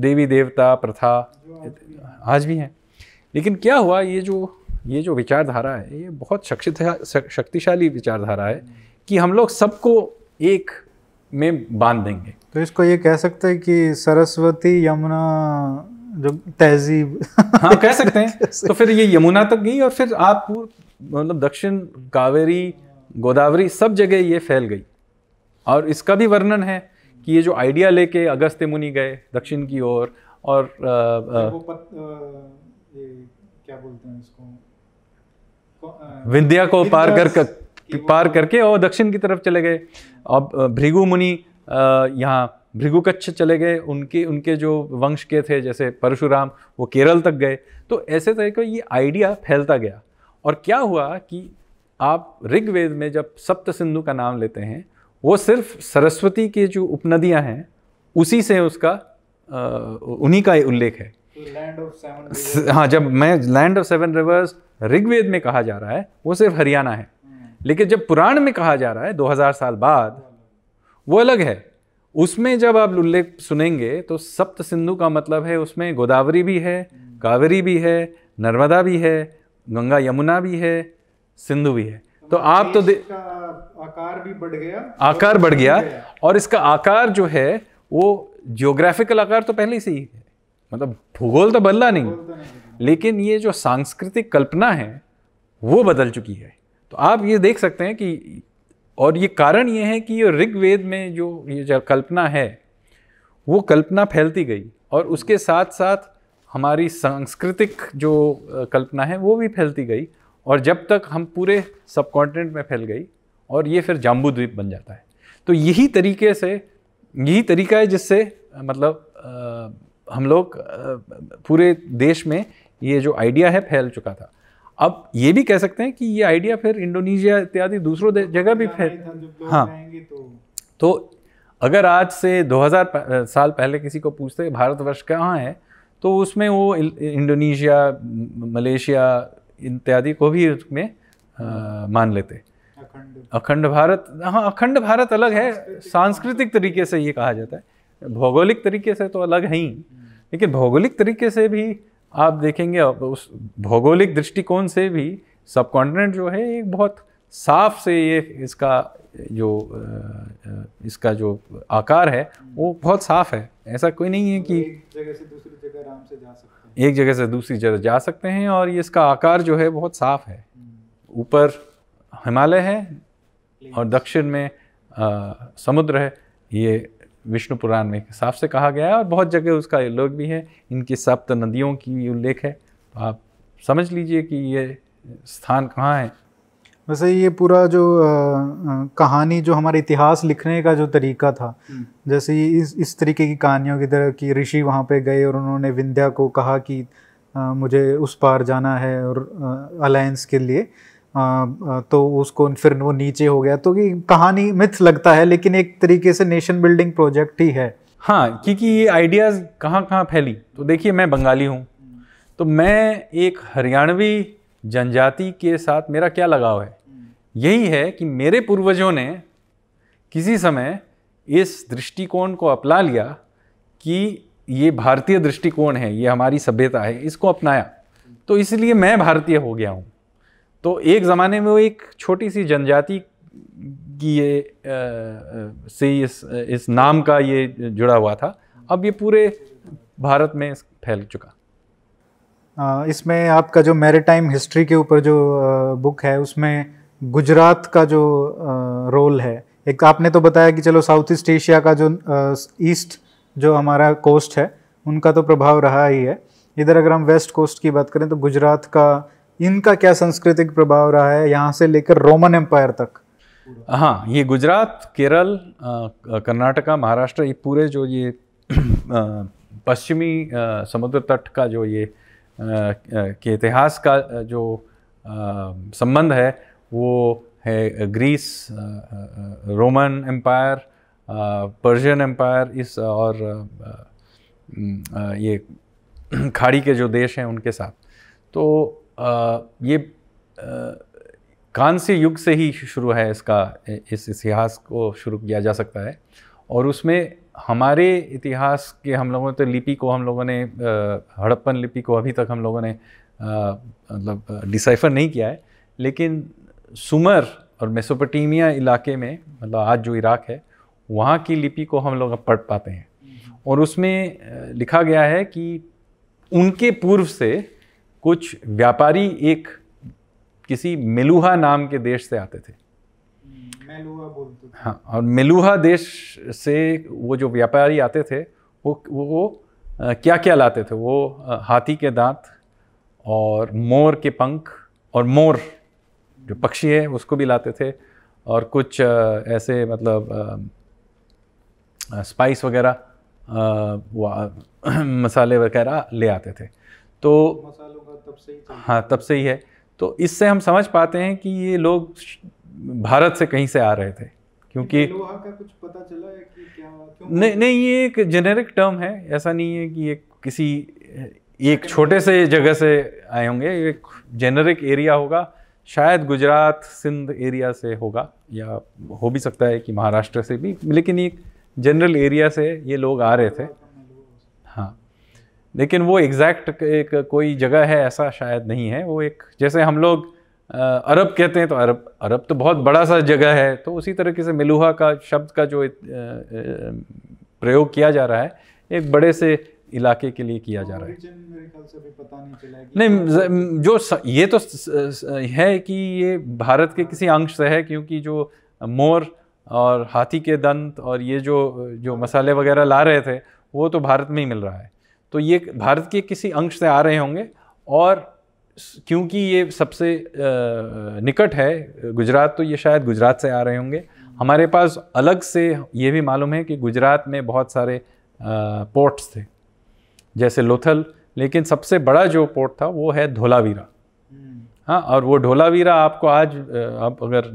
देवी देवता प्रथा आज भी हैं लेकिन क्या हुआ ये जो ये जो विचारधारा है ये बहुत शक्तिशाली विचारधारा है कि हम लोग सबको एक में बांध देंगे तो इसको ये कह सकते हैं कि सरस्वती यमुना जब तहजीब हाँ कह सकते हैं तो फिर ये यमुना तक गई और फिर आप मतलब दक्षिण कावेरी गोदावरी सब जगह ये फैल गई और इसका भी वर्णन है कि ये जो आइडिया लेके अगस्त्य मुनि गए दक्षिण की ओर और, और आ, आ, पत, आ, ये क्या बोलते हैं इसको विद्या को पार कर, कर पार तो- करके और दक्षिण की तरफ चले गए अब भृगु मुनि यहाँ भृगुकच्छ चले गए उनके उनके जो वंश के थे जैसे परशुराम वो केरल तक गए तो ऐसे तरह का ये आइडिया फैलता गया और क्या हुआ कि आप ऋग्वेद में जब सप्त सिंधु का नाम लेते हैं वो सिर्फ सरस्वती की जो उपनदियाँ हैं उसी से उसका उन्हीं का उल्लेख है तो हाँ जब मैं land of seven rivers Rigveda में कहा जा रहा है वो सिर्फ हरियाणा है हम्म। लेकिन जब पुराण में कहा जा रहा है 2000 साल बाद वो अलग है उसमें जब आप उल्लेख सुनेंगे तो सप्त सिंधु का मतलब है उसमें गोदावरी भी है कावेरी भी है नर्मदा भी है गंगा यमुना भी है सिंधु भी है तो आप तो आकार भी बढ़ गया आकार बढ़ गया और इसका आकार जो है वो जियोग्राफिकल आकार तो पहले से ही है मतलब भूगोल तो बदला नहीं।, तो नहीं लेकिन ये जो सांस्कृतिक कल्पना है वो बदल चुकी है तो आप ये देख सकते हैं कि और ये कारण ये है कि ये ऋग्वेद में जो ये जो कल्पना है वो कल्पना फैलती गई और उसके साथ साथ हमारी सांस्कृतिक जो कल्पना है वो भी फैलती गई और जब तक हम पूरे सब कॉन्टिनेंट में फैल गई और ये फिर जाम्बू द्वीप बन जाता है तो यही तरीके से यही तरीका है जिससे मतलब आ, हम लोग पूरे देश में ये जो आइडिया है फैल चुका था अब ये भी कह सकते हैं कि ये आइडिया फिर इंडोनेशिया इत्यादि दूसरों जगह भी फैल हाँ तो-, तो, अगर आज से 2000 साल पहले किसी को पूछते भारतवर्ष कहाँ है तो उसमें वो इंडोनेशिया मलेशिया इत्यादि को भी उसमें मान लेते अखंड भारत हाँ अखंड भारत अलग है सांस्कृतिक तरीके से ये कहा जाता है भौगोलिक तरीके से तो अलग है ही हम्म। लेकिन भौगोलिक तरीके से भी आप देखेंगे उस भौगोलिक दृष्टिकोण से भी सब कॉन्टिनेंट जो है एक बहुत साफ से ये इसका जो इसका जो आकार है वो बहुत साफ है ऐसा कोई नहीं है कि एक जगह से दूसरी जगह आराम से जा एक जगह से दूसरी जगह जा सकते हैं और ये इसका आकार जो है बहुत साफ है हम्म। ऊपर हिमालय है और दक्षिण में आ, समुद्र है ये विष्णु पुराण में साफ से कहा गया है और बहुत जगह उसका लोग भी है इनकी सप्त नदियों की उल्लेख है तो आप समझ लीजिए कि ये स्थान कहाँ है वैसे ये पूरा जो आ, आ, कहानी जो हमारे इतिहास लिखने का जो तरीका था हम्म। जैसे इस इस तरीके की कहानियों की तरह कि ऋषि वहाँ पे गए और उन्होंने विंध्या को कहा कि आ, मुझे उस पार जाना है और अलायंस के लिए तो उसको फिर वो नीचे हो गया तो ये कहानी मिथ लगता है लेकिन एक तरीके से नेशन बिल्डिंग प्रोजेक्ट ही है हाँ क्योंकि ये आइडियाज़ कहाँ कहाँ फैली तो देखिए मैं बंगाली हूँ तो मैं एक हरियाणवी जनजाति के साथ मेरा क्या लगाव है यही है कि मेरे पूर्वजों ने किसी समय इस दृष्टिकोण को अपना लिया कि ये भारतीय दृष्टिकोण है ये हमारी सभ्यता है इसको अपनाया तो इसलिए मैं भारतीय हो गया हूँ तो एक ज़माने में वो एक छोटी सी जनजाति की ये आ, से इस इस नाम का ये जुड़ा हुआ था अब ये पूरे भारत में फैल चुका इसमें आपका जो मैरिटाइम हिस्ट्री के ऊपर जो बुक है उसमें गुजरात का जो रोल है एक आपने तो बताया कि चलो साउथ ईस्ट एशिया का जो ईस्ट जो हमारा कोस्ट है उनका तो प्रभाव रहा ही है इधर अगर हम वेस्ट कोस्ट की बात करें तो गुजरात का इनका क्या सांस्कृतिक प्रभाव रहा है यहाँ से लेकर रोमन एम्पायर तक हाँ ये गुजरात केरल कर्नाटका महाराष्ट्र ये पूरे जो ये पश्चिमी समुद्र तट का जो ये के इतिहास का जो संबंध है वो है Greece Roman empire Persian empire इस और ये खाड़ी के जो देश हैं उनके साथ तो आ, ये आ, कांस्य युग से ही शुरू है इसका इस इतिहास को शुरू किया जा सकता है और उसमें हमारे इतिहास के हम लोगों ने तो लिपि को हम लोगों ने हड़प्पन लिपि को अभी तक हम लोगों ने मतलब डिसाइफर नहीं किया है लेकिन सुमर और मेसोपोटामिया इलाके में मतलब आज जो इराक है वहाँ की लिपि को हम लोग अब पढ़ पाते हैं और उसमें लिखा गया है कि उनके पूर्व से कुछ व्यापारी एक किसी मेलुहा नाम के देश से आते थे बोलते हाँ और मेलुहा देश से वो जो व्यापारी आते थे वो वो, वो क्या क्या लाते थे वो हाथी के दांत और मोर के पंख और मोर जो पक्षी है उसको भी लाते थे और कुछ ऐसे मतलब स्पाइस वगैरह मसाले वगैरह ले आते थे तो मसालों तब से ही हाँ तब से ही है तो इससे हम समझ पाते हैं कि ये लोग भारत से कहीं से आ रहे थे क्योंकि लोहा का कुछ पता चला है कि क्या नहीं नहीं ये एक जेनेरिक टर्म है ऐसा नहीं है कि ये किसी एक छोटे से जगह से आए होंगे एक जेनेरिक एरिया होगा शायद गुजरात सिंध एरिया से होगा या हो भी सकता है कि महाराष्ट्र से भी लेकिन एक जनरल एरिया से ये लोग आ रहे थे हाँ लेकिन वो एग्जैक्ट एक कोई जगह है ऐसा शायद नहीं है वो एक जैसे हम लोग अरब कहते हैं तो अरब अरब तो बहुत बड़ा सा जगह है तो उसी तरीके से मिलुहा का शब्द का जो प्रयोग किया जा रहा है एक बड़े से इलाके के लिए किया जा रहा है नहीं, नहीं जो स, ये तो है कि ये भारत के किसी अंश से है क्योंकि जो मोर और हाथी के दंत और ये जो जो मसाले वगैरह ला रहे थे वो तो भारत में ही मिल रहा है तो ये भारत के किसी अंश से आ रहे होंगे और क्योंकि ये सबसे निकट है गुजरात तो ये शायद गुजरात से आ रहे होंगे हमारे पास अलग से ये भी मालूम है कि गुजरात में बहुत सारे पोर्ट्स थे जैसे लोथल लेकिन सबसे बड़ा जो पोर्ट था वो है धोलावीरा हम्म। हाँ और वो ढोलावीरा आपको आज आप अगर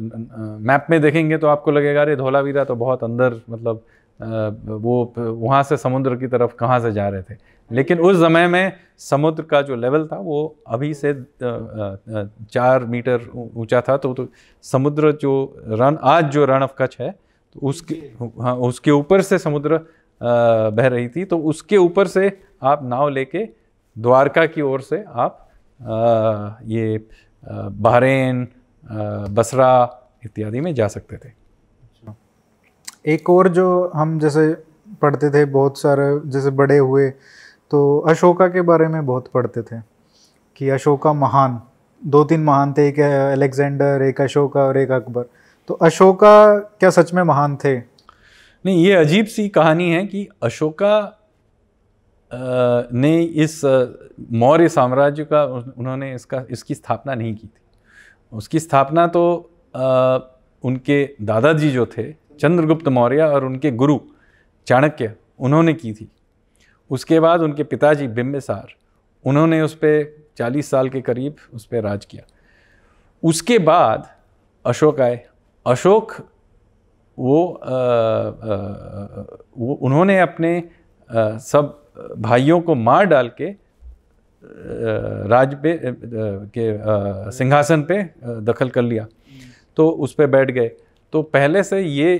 मैप में देखेंगे तो आपको लगेगा अरे धोलावीरा तो बहुत अंदर मतलब वो वहाँ से समुद्र की तरफ कहाँ से जा रहे थे लेकिन उस समय में समुद्र का जो लेवल था वो अभी से चार मीटर ऊंचा था तो, तो समुद्र जो रन आज जो रण ऑफ कच्छ है तो उसके हाँ, हाँ उसके ऊपर से समुद्र बह रही थी तो उसके ऊपर से आप नाव लेके द्वारका की ओर से आप आ, ये बहरेन बसरा इत्यादि में जा सकते थे अच्छा। एक और जो हम जैसे पढ़ते थे बहुत सारे जैसे बड़े हुए तो अशोका के बारे में बहुत पढ़ते थे कि अशोका महान दो तीन महान थे एक अलेक्जेंडर एक अशोका और एक अकबर तो अशोका क्या सच में महान थे नहीं ये अजीब सी कहानी है कि अशोका ने इस मौर्य साम्राज्य का उन्होंने इसका इसकी स्थापना नहीं की थी उसकी स्थापना तो आ, उनके दादाजी जो थे चंद्रगुप्त मौर्य और उनके गुरु चाणक्य उन्होंने की थी उसके बाद उनके पिताजी बिम्बिसार उन्होंने उस पर चालीस साल के करीब उस पर राज किया उसके बाद अशोक आए अशोक वो आ, आ, वो उन्होंने अपने आ, सब भाइयों को मार डाल के राज पे के सिंहासन पे दखल कर लिया तो उस पर बैठ गए तो पहले से ये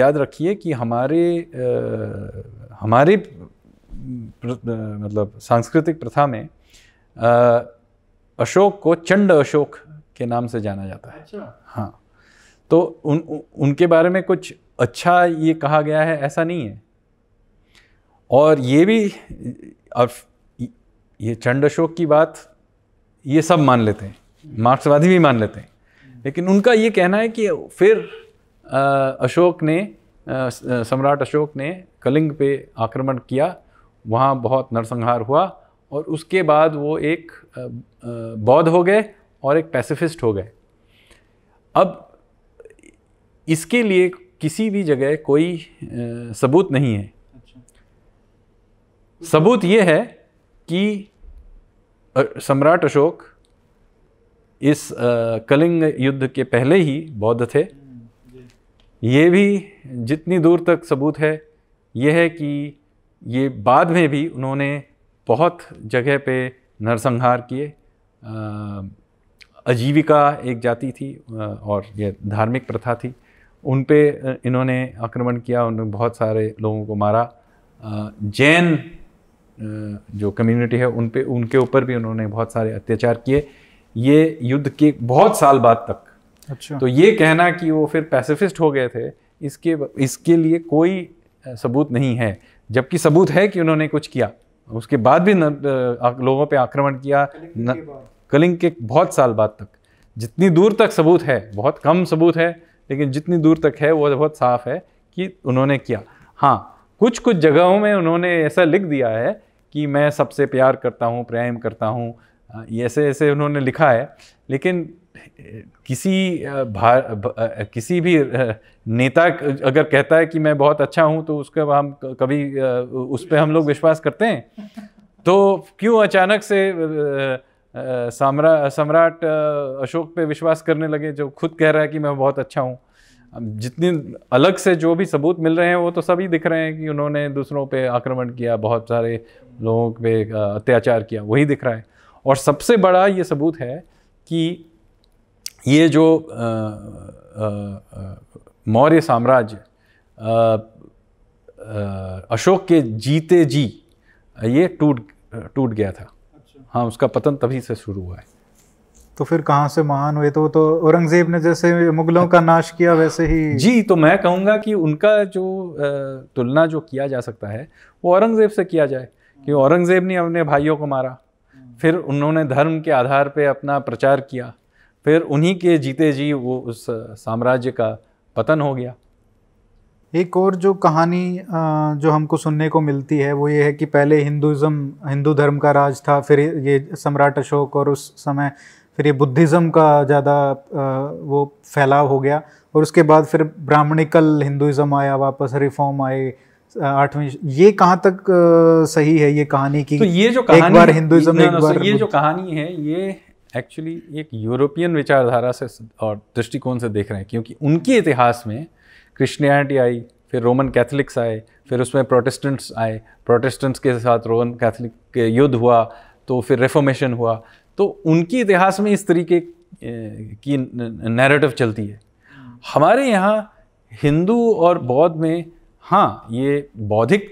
याद रखिए कि हमारे हमारे मतलब सांस्कृतिक प्रथा में आ, अशोक को चंड अशोक के नाम से जाना जाता है अच्छा। हाँ तो उन, उनके बारे में कुछ अच्छा ये कहा गया है ऐसा नहीं है और ये भी अब ये चंड अशोक की बात ये सब मान लेते हैं मार्क्सवादी भी मान लेते हैं लेकिन उनका ये कहना है कि फिर आ, अशोक ने सम्राट अशोक ने कलिंग पे आक्रमण किया वहाँ बहुत नरसंहार हुआ और उसके बाद वो एक बौद्ध हो गए और एक पैसिफिस्ट हो गए अब इसके लिए किसी भी जगह कोई सबूत नहीं है अच्छा। सबूत ये है कि सम्राट अशोक इस कलिंग युद्ध के पहले ही बौद्ध थे हम्म, ये भी जितनी दूर तक सबूत है यह है कि ये बाद में भी उन्होंने बहुत जगह पे नरसंहार किए आजीविका एक जाति थी और ये धार्मिक प्रथा थी उन पे इन्होंने आक्रमण किया उन्होंने बहुत सारे लोगों को मारा जैन जो कम्युनिटी है उन पे उनके ऊपर भी उन्होंने बहुत सारे अत्याचार किए ये युद्ध के बहुत साल बाद तक अच्छा तो ये कहना कि वो फिर पैसिफिस्ट हो गए थे इसके इसके लिए कोई सबूत नहीं है जबकि सबूत है कि उन्होंने कुछ किया उसके बाद भी न, लोगों पे आक्रमण किया कलिंग के, कलिंग के बहुत साल बाद तक जितनी दूर तक सबूत है बहुत कम सबूत है लेकिन जितनी दूर तक है वो बहुत साफ है कि उन्होंने किया हाँ कुछ कुछ जगहों में उन्होंने ऐसा लिख दिया है कि मैं सबसे प्यार करता हूँ प्रेम करता हूँ ऐसे ऐसे उन्होंने लिखा है लेकिन किसी भार किसी भी नेता अगर कहता है कि मैं बहुत अच्छा हूं तो उसका हम कभी उस पर हम लोग विश्वास करते हैं तो क्यों अचानक से साम्रा सम्राट अशोक पे विश्वास करने लगे जो खुद कह रहा है कि मैं बहुत अच्छा हूँ जितने अलग से जो भी सबूत मिल रहे हैं वो तो सभी दिख रहे हैं कि उन्होंने दूसरों पे आक्रमण किया बहुत सारे लोगों पे अत्याचार किया वही दिख रहा है और सबसे बड़ा ये सबूत है कि ये जो मौर्य साम्राज्य अशोक के जीते जी ये टूट टूट गया था अच्छा। हाँ उसका पतन तभी से शुरू हुआ है तो फिर कहाँ से महान हुए तो तो औरंगजेब ने जैसे मुगलों का नाश किया वैसे ही जी तो मैं कहूँगा कि उनका जो तुलना जो किया जा सकता है वो औरंगजेब से किया जाए कि औरंगजेब ने अपने भाइयों को मारा हम्म। फिर उन्होंने धर्म के आधार पे अपना प्रचार किया फिर उन्हीं के जीते जी वो उस साम्राज्य का पतन हो गया एक और जो कहानी जो हमको सुनने को मिलती है वो ये है कि पहले हिंदुज़म हिंदू धर्म का राज था फिर ये सम्राट अशोक और उस समय फिर ये बुद्धिज़्म का ज़्यादा वो फैलाव हो गया और उसके बाद फिर ब्राह्मणिकल हिंदुज़म आया वापस रिफॉर्म आए आठवीं ये कहाँ तक सही है ये कहानी की तो ये जो कहानी एक बार हिंदुज़म ये जो कहानी है ये एक्चुअली एक यूरोपियन विचारधारा से और दृष्टिकोण से देख रहे हैं क्योंकि उनके इतिहास में क्रिश्चियनिटी आई फिर रोमन कैथलिक्स आए फिर उसमें प्रोटेस्टेंट्स आए प्रोटेस्टेंट्स के साथ रोमन कैथलिक के युद्ध हुआ तो फिर रेफॉर्मेशन हुआ तो उनके इतिहास में इस तरीके की नैरेटिव चलती है हमारे यहाँ हिंदू और बौद्ध में हाँ ये बौद्धिक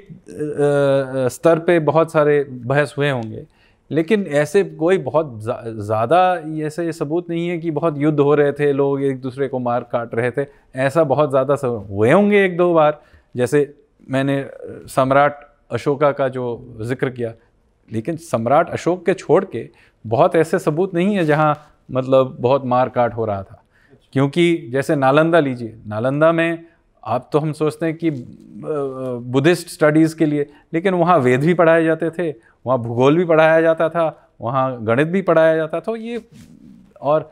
स्तर पे बहुत सारे बहस हुए होंगे लेकिन ऐसे कोई बहुत ज़्यादा ऐसे सबूत नहीं है कि बहुत युद्ध हो रहे थे लोग एक दूसरे को मार काट रहे थे ऐसा बहुत ज़्यादा सब हुए होंगे एक दो बार जैसे मैंने सम्राट अशोका का जो जिक्र किया लेकिन सम्राट अशोक के छोड़ के बहुत ऐसे सबूत नहीं है जहाँ मतलब बहुत मार काट हो रहा था क्योंकि जैसे नालंदा लीजिए नालंदा में आप तो हम सोचते हैं कि बुद्धिस्ट स्टडीज़ के लिए लेकिन वहाँ वेद भी पढ़ाए जाते थे वहाँ भूगोल भी पढ़ाया जाता था वहाँ गणित भी पढ़ाया जाता था ये और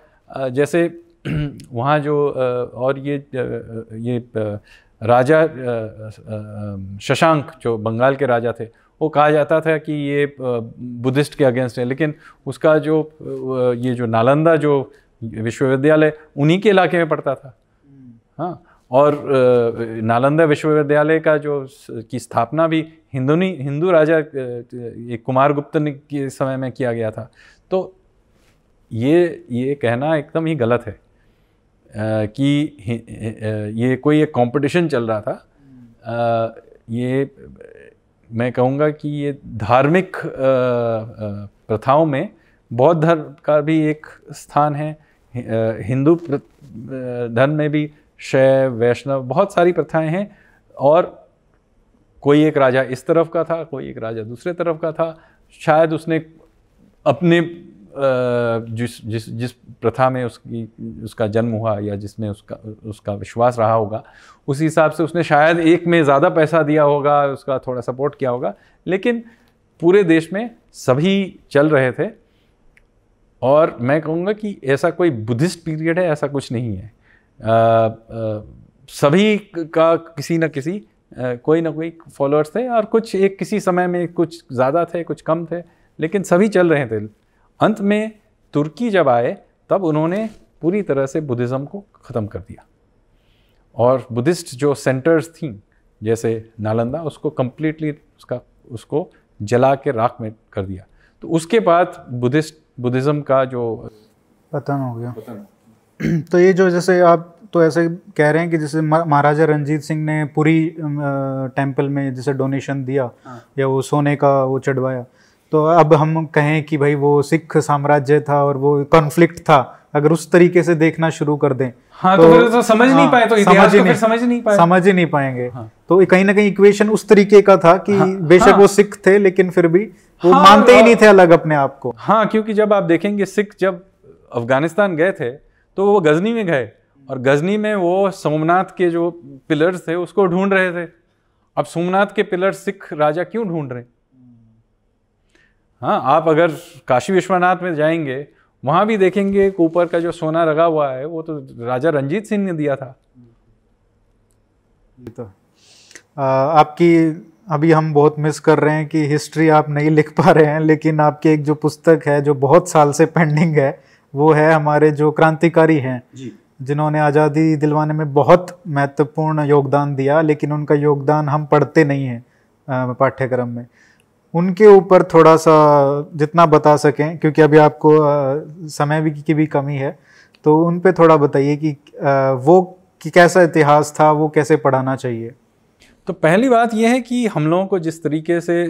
जैसे वहाँ जो और ये ये राजा शशांक जो बंगाल के राजा थे वो कहा जाता था कि ये बुद्धिस्ट के अगेंस्ट है लेकिन उसका जो ये जो नालंदा जो विश्वविद्यालय उन्हीं के इलाके में पढ़ता था हम्म। हाँ और नालंदा विश्वविद्यालय का जो की स्थापना भी हिंदुनी हिंदू राजा एक कुमार गुप्त ने के समय में किया गया था तो ये ये कहना एकदम ही गलत है कि ये कोई एक कंपटीशन चल रहा था ये मैं कहूँगा कि ये धार्मिक प्रथाओं में बौद्ध धर्म का भी एक स्थान है हिंदू धर्म में भी शैव वैष्णव बहुत सारी प्रथाएं हैं और कोई एक राजा इस तरफ का था कोई एक राजा दूसरे तरफ का था शायद उसने अपने जिस जिस जिस प्रथा में उसकी उसका जन्म हुआ या जिसमें उसका उसका विश्वास रहा होगा उस हिसाब से उसने शायद एक में ज़्यादा पैसा दिया होगा उसका थोड़ा सपोर्ट किया होगा लेकिन पूरे देश में सभी चल रहे थे और मैं कहूँगा कि ऐसा कोई बुद्धिस्ट पीरियड है ऐसा कुछ नहीं है सभी का किसी न किसी कोई ना कोई फॉलोअर्स थे और कुछ एक किसी समय में कुछ ज़्यादा थे कुछ कम थे लेकिन सभी चल रहे थे अंत में तुर्की जब आए तब उन्होंने पूरी तरह से बुद्धिज़्म को ख़त्म कर दिया और बुद्धिस्ट जो सेंटर्स थी जैसे नालंदा उसको कम्प्लीटली उसका उसको जला के राख में कर दिया तो उसके बाद बुद्धिस्ट बुद्धिज़्म का जो पतन हो गया पतन तो ये जो जैसे आप तो ऐसे कह रहे हैं कि जैसे महाराजा रंजीत सिंह ने पूरी टेम्पल में जैसे डोनेशन दिया हाँ। या वो सोने का वो चढ़वाया तो अब हम कहें कि भाई वो सिख साम्राज्य था और वो कॉन्फ्लिक्ट था अगर उस तरीके से देखना शुरू कर दें हाँ, तो, तो, तो समझ हाँ, नहीं पाए तो समझ ही नहीं समझ नहीं पाए समझ ही नहीं पाएंगे हाँ, तो कहीं ना कहीं इक्वेशन उस तरीके का था कि हाँ, बेशक हाँ, वो सिख थे लेकिन फिर भी वो हाँ, मानते ही नहीं थे अलग अपने आप को हाँ क्योंकि जब आप देखेंगे सिख जब अफगानिस्तान गए थे तो वो गजनी में गए और गजनी में वो सोमनाथ के जो पिलर्स थे उसको ढूंढ रहे थे अब सोमनाथ के पिलर सिख राजा क्यों ढूंढ रहे हाँ आप अगर काशी विश्वनाथ में जाएंगे वहाँ भी देखेंगे ऊपर का जो सोना लगा हुआ है वो तो राजा रंजीत सिंह ने दिया था ये तो आपकी अभी हम बहुत मिस कर रहे हैं कि हिस्ट्री आप नहीं लिख पा रहे हैं लेकिन आपकी एक जो पुस्तक है जो बहुत साल से पेंडिंग है वो है हमारे जो क्रांतिकारी हैं जिन्होंने आज़ादी दिलवाने में बहुत महत्वपूर्ण योगदान दिया लेकिन उनका योगदान हम पढ़ते नहीं हैं पाठ्यक्रम में उनके ऊपर थोड़ा सा जितना बता सकें क्योंकि अभी आपको समय भी की भी कमी है तो उन पे थोड़ा बताइए कि वो कि कैसा इतिहास था वो कैसे पढ़ाना चाहिए तो पहली बात यह है कि हम लोगों को जिस तरीके से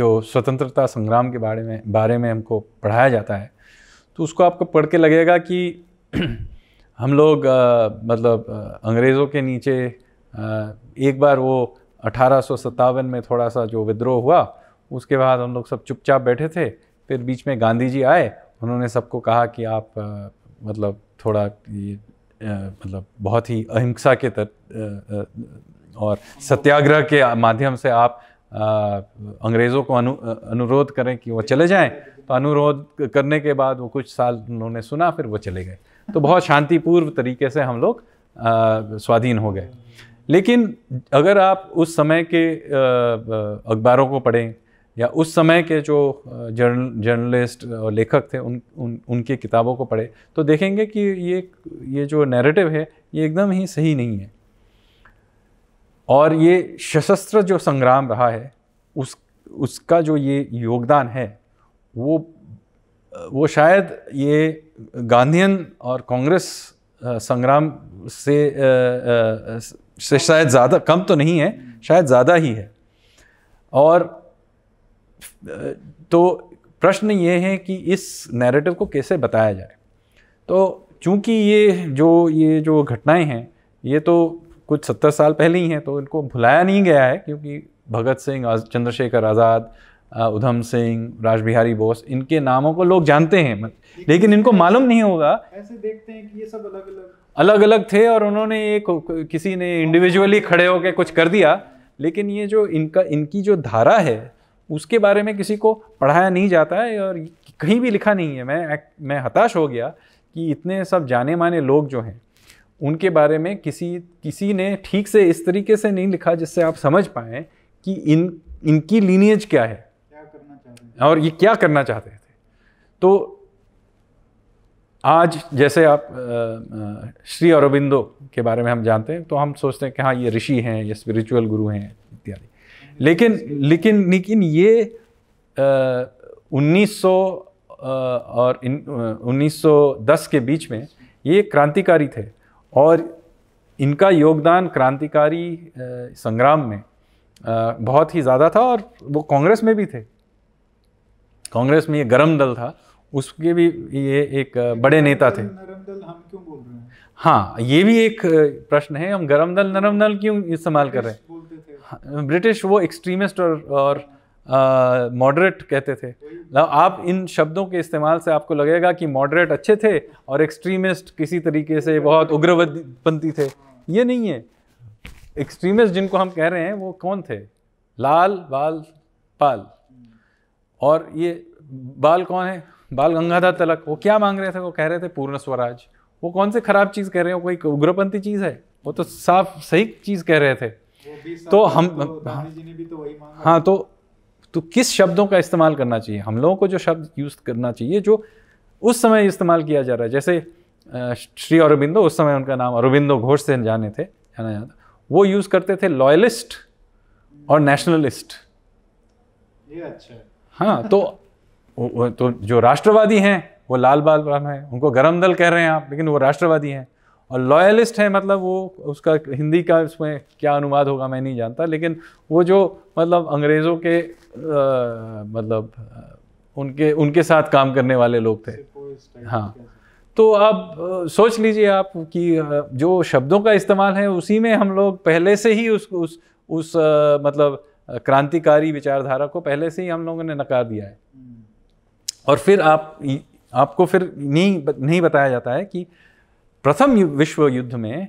जो स्वतंत्रता संग्राम के बारे में बारे में हमको पढ़ाया जाता है तो उसको आपको पढ़ के लगेगा कि हम लोग आ, मतलब अंग्रेज़ों के नीचे आ, एक बार वो अठारह में थोड़ा सा जो विद्रोह हुआ उसके बाद हम लोग सब चुपचाप बैठे थे फिर बीच में गांधी जी आए उन्होंने सबको कहा कि आप आ, मतलब थोड़ा ये मतलब बहुत ही अहिंसा के तर और सत्याग्रह के माध्यम से आप अंग्रेज़ों को अनु अनुरोध करें कि वो चले जाएं तो अनुरोध करने के बाद वो कुछ साल उन्होंने सुना फिर वो चले गए तो बहुत शांतिपूर्व तरीके से हम लोग स्वाधीन हो गए लेकिन अगर आप उस समय के अखबारों को पढ़ें या उस समय के जो जर्न जर्नलिस्ट और लेखक थे उन, उन उनकी किताबों को पढ़े तो देखेंगे कि ये ये जो नैरेटिव है ये एकदम ही सही नहीं है और ये सशस्त्र जो संग्राम रहा है उस उसका जो ये योगदान है वो वो शायद ये गांधीन और कांग्रेस संग्राम से से शायद ज़्यादा कम तो नहीं है शायद ज़्यादा ही है और तो प्रश्न ये है कि इस नैरेटिव को कैसे बताया जाए तो चूंकि ये जो ये जो घटनाएं हैं ये तो कुछ सत्तर साल पहले ही हैं तो इनको भुलाया नहीं गया है क्योंकि भगत सिंह चंद्रशेखर आज़ाद उधम सिंह राजबिहारी बोस इनके नामों को लोग जानते हैं लेकिन इनको मालूम नहीं होगा ऐसे देखते हैं कि ये सब अलग अलग अलग अलग थे और उन्होंने ये किसी ने इंडिविजुअली खड़े होकर कुछ कर दिया लेकिन ये जो इनका इनकी जो धारा है उसके बारे में किसी को पढ़ाया नहीं जाता है और कहीं भी लिखा नहीं है मैं मैं हताश हो गया कि इतने सब जाने माने लोग जो हैं उनके बारे में किसी किसी ने ठीक से इस तरीके से नहीं लिखा जिससे आप समझ पाएँ कि इन इनकी लीनियज क्या है और ये क्या करना चाहते थे तो आज जैसे आप श्री अरबिंदो के बारे में हम जानते हैं तो हम सोचते हैं कि हाँ ये ऋषि हैं ये स्पिरिचुअल गुरु हैं इत्यादि लेकिन लेकिन लेकिन ये उन्नीस और उन्नीस के बीच में ये क्रांतिकारी थे और इनका योगदान क्रांतिकारी संग्राम में बहुत ही ज़्यादा था और वो कांग्रेस में भी थे कांग्रेस में ये गर्म दल था उसके भी ये एक बड़े नेता थे नरम दल हम क्यों बोल रहे हैं हाँ ये भी एक प्रश्न है हम गर्म दल नरम दल क्यों इस्तेमाल कर रहे हैं ब्रिटिश हाँ, वो एक्सट्रीमिस्ट और और मॉडरेट कहते थे आप इन शब्दों के इस्तेमाल से आपको लगेगा कि मॉडरेट अच्छे थे और एक्सट्रीमिस्ट किसी तरीके से बहुत उग्रवादपंथी थे ये नहीं है एक्सट्रीमिस्ट जिनको हम कह रहे हैं वो कौन थे लाल बाल पाल और ये बाल कौन है बाल गंगाधर तलक वो क्या मांग रहे थे वो कह रहे थे पूर्ण स्वराज वो कौन से खराब चीज़ कह रहे हैं कोई उग्रपंथी चीज़ है वो तो साफ सही चीज़ कह रहे थे तो हम तो हाँ, तो हाँ तो तो किस शब्दों का इस्तेमाल करना चाहिए हम लोगों को जो शब्द यूज़ करना चाहिए जो उस समय इस्तेमाल किया जा रहा है जैसे श्री अरविंदो उस समय उनका नाम अरविंदो घोष से जाने थे जाना जाता वो यूज़ करते थे लॉयलिस्ट और नेशनलिस्ट ये अच्छा हाँ तो तो जो राष्ट्रवादी हैं वो लाल बाल राम है उनको गरम दल कह रहे हैं आप लेकिन वो राष्ट्रवादी हैं और लॉयलिस्ट हैं मतलब वो उसका हिंदी का उसमें क्या अनुवाद होगा मैं नहीं जानता लेकिन वो जो मतलब अंग्रेज़ों के आ, मतलब उनके उनके साथ काम करने वाले लोग थे हाँ तो आप सोच लीजिए आप कि जो शब्दों का इस्तेमाल है उसी में हम लोग पहले से ही उस उस उस आ, मतलब क्रांतिकारी विचारधारा को पहले से ही हम लोगों ने नकार दिया है और फिर आप आपको फिर नहीं नहीं बताया जाता है कि प्रथम विश्व युद्ध में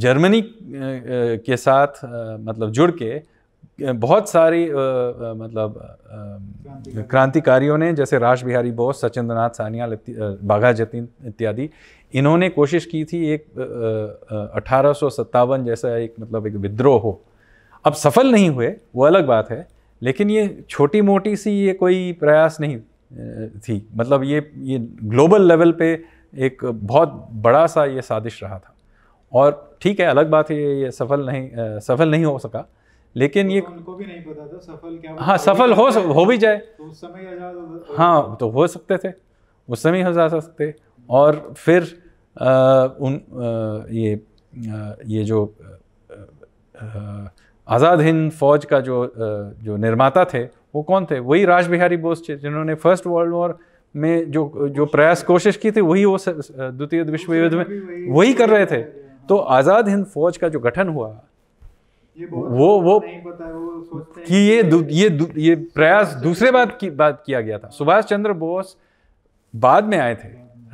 जर्मनी के साथ मतलब जुड़ के बहुत सारी मतलब क्रांतिकारियों ने जैसे राज बिहारी बोस सचिंद्र नाथ सानिया बाघा जतीन इत्यादि इन्होंने कोशिश की थी एक अठारह जैसा एक मतलब एक विद्रोह हो अब सफल नहीं हुए वो अलग बात है लेकिन ये छोटी मोटी सी ये कोई प्रयास नहीं थी मतलब ये ये ग्लोबल लेवल पे एक बहुत बड़ा सा ये साजिश रहा था और ठीक है अलग बात है ये सफल नहीं सफल नहीं हो सका लेकिन तो ये उनको भी नहीं पता था सफल क्या हाँ सफल हो हो भी जाए तो उस समय हाँ तो हो सकते थे उस समय हो जा सकते और फिर आ, उन आ, ये आ, ये जो आ, आ, आज़ाद हिंद फौज का जो जो निर्माता थे वो कौन थे वही राज बिहारी बोस थे जिन्होंने फर्स्ट वर्ल्ड वॉर में जो जो प्रयास कोशिश की थी वही वो द्वितीय विश्व युद्ध में वही कर रहे थे तो आज़ाद हिंद फौज का जो गठन हुआ वो वो कि ये ये ये प्रयास दूसरे बात की बात किया गया था सुभाष चंद्र बोस बाद में आए थे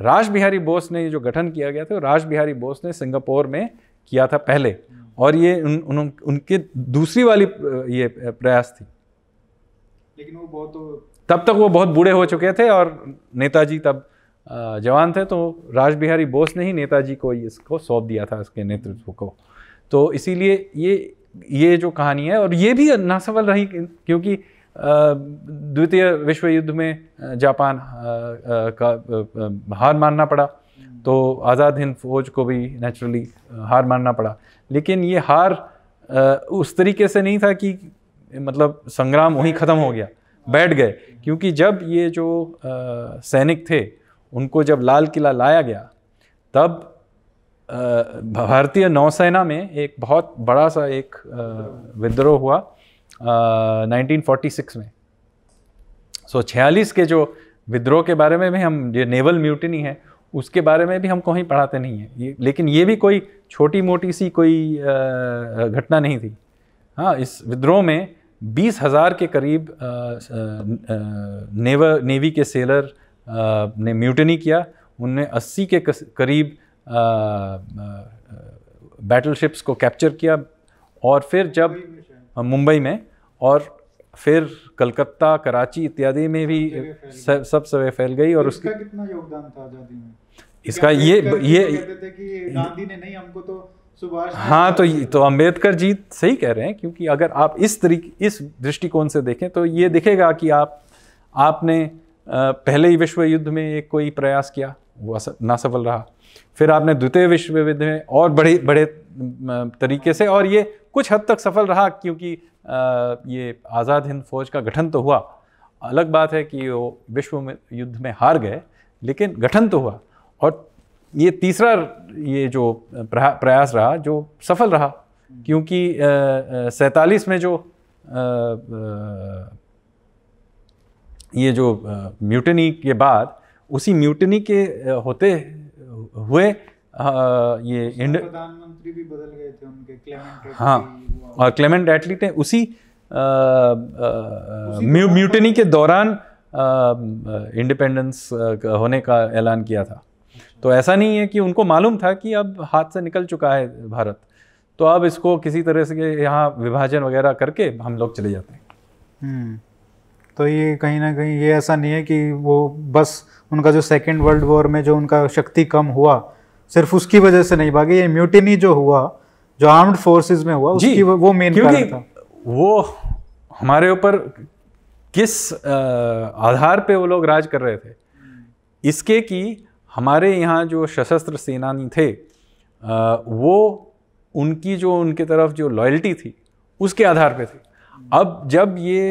राज बिहारी बोस ने जो गठन किया गया था राज बिहारी बोस ने सिंगापुर में किया था पहले और ये उन, उन, उनके दूसरी वाली ये प्रयास थी लेकिन वो बहुत तो... तब तक वो बहुत बूढ़े हो चुके थे और नेताजी तब जवान थे तो राज बिहारी बोस ने ही नेताजी को इसको सौंप दिया था इसके नेतृत्व को तो इसीलिए ये ये जो कहानी है और ये भी नासफल रही क्योंकि द्वितीय विश्व युद्ध में जापान का हार मानना पड़ा तो आज़ाद हिंद फौज को भी नेचुरली हार मानना पड़ा लेकिन ये हार आ, उस तरीके से नहीं था कि मतलब संग्राम वहीं ख़त्म हो गया बैठ गए क्योंकि जब ये जो आ, सैनिक थे उनको जब लाल किला लाया गया तब भारतीय नौसेना में एक बहुत बड़ा सा एक विद्रोह हुआ आ, 1946 में सो so, 46 के जो विद्रोह के बारे में भी हम ये नेवल म्यूटिनी है उसके बारे में भी हम कहीं पढ़ाते नहीं हैं ये लेकिन ये भी कोई छोटी मोटी सी कोई घटना नहीं थी हाँ इस विद्रोह में बीस हज़ार के करीब आ, आ, नेवी के सेलर आ, ने म्यूटनी किया उनने 80 के करीब बैटलशिप्स को कैप्चर किया और फिर जब हाँ, मुंबई में और फिर कलकत्ता कराची इत्यादि में भी सब सवे फैल गई और तो उसका कितना योगदान था आज़ादी में इसका ये ये गांधी ने नहीं हमको तो सुभाष हाँ तो तो अंबेडकर जी सही कह रहे हैं क्योंकि अगर आप इस तरीके इस दृष्टिकोण से देखें तो ये दिखेगा कि आप आपने पहले ही विश्व युद्ध में एक कोई प्रयास किया वो नासफल रहा फिर आपने द्वितीय विश्व युद्ध में और बड़े बड़े तरीके से और ये कुछ हद तक सफल रहा क्योंकि ये आज़ाद हिंद फौज का गठन तो हुआ अलग बात है कि वो विश्व में युद्ध में हार गए लेकिन गठन तो हुआ और ये तीसरा ये जो प्रयास रहा जो सफल रहा क्योंकि सैतालीस में जो आ, आ, ये जो म्यूटनी के बाद उसी म्यूटनी के होते हुए आ, ये इंड प्रधानमंत्री भी बदल गए थे उनके क्लेमेंट हाँ और क्लेमेंट एटलीट ने उसी, म्यूटनी के दौरान इंडिपेंडेंस होने का ऐलान किया था तो ऐसा नहीं है कि उनको मालूम था कि अब हाथ से निकल चुका है भारत तो अब इसको किसी तरह से यहाँ विभाजन वगैरह करके हम लोग चले जाते हैं हम्म। तो ये कहीं ना कहीं ये ऐसा नहीं है कि वो बस उनका जो सेकेंड वर्ल्ड वॉर में जो उनका शक्ति कम हुआ सिर्फ उसकी वजह से नहीं बाकी ये म्यूटिनी जो हुआ जो आर्म्ड फोर्सेस में हुआ उसकी वो मेन कारण था वो हमारे ऊपर किस आधार पे वो लोग राज कर रहे थे इसके कि हमारे यहाँ जो सशस्त्र सेनानी थे वो उनकी जो उनके तरफ जो लॉयल्टी थी उसके आधार पे थी अब जब ये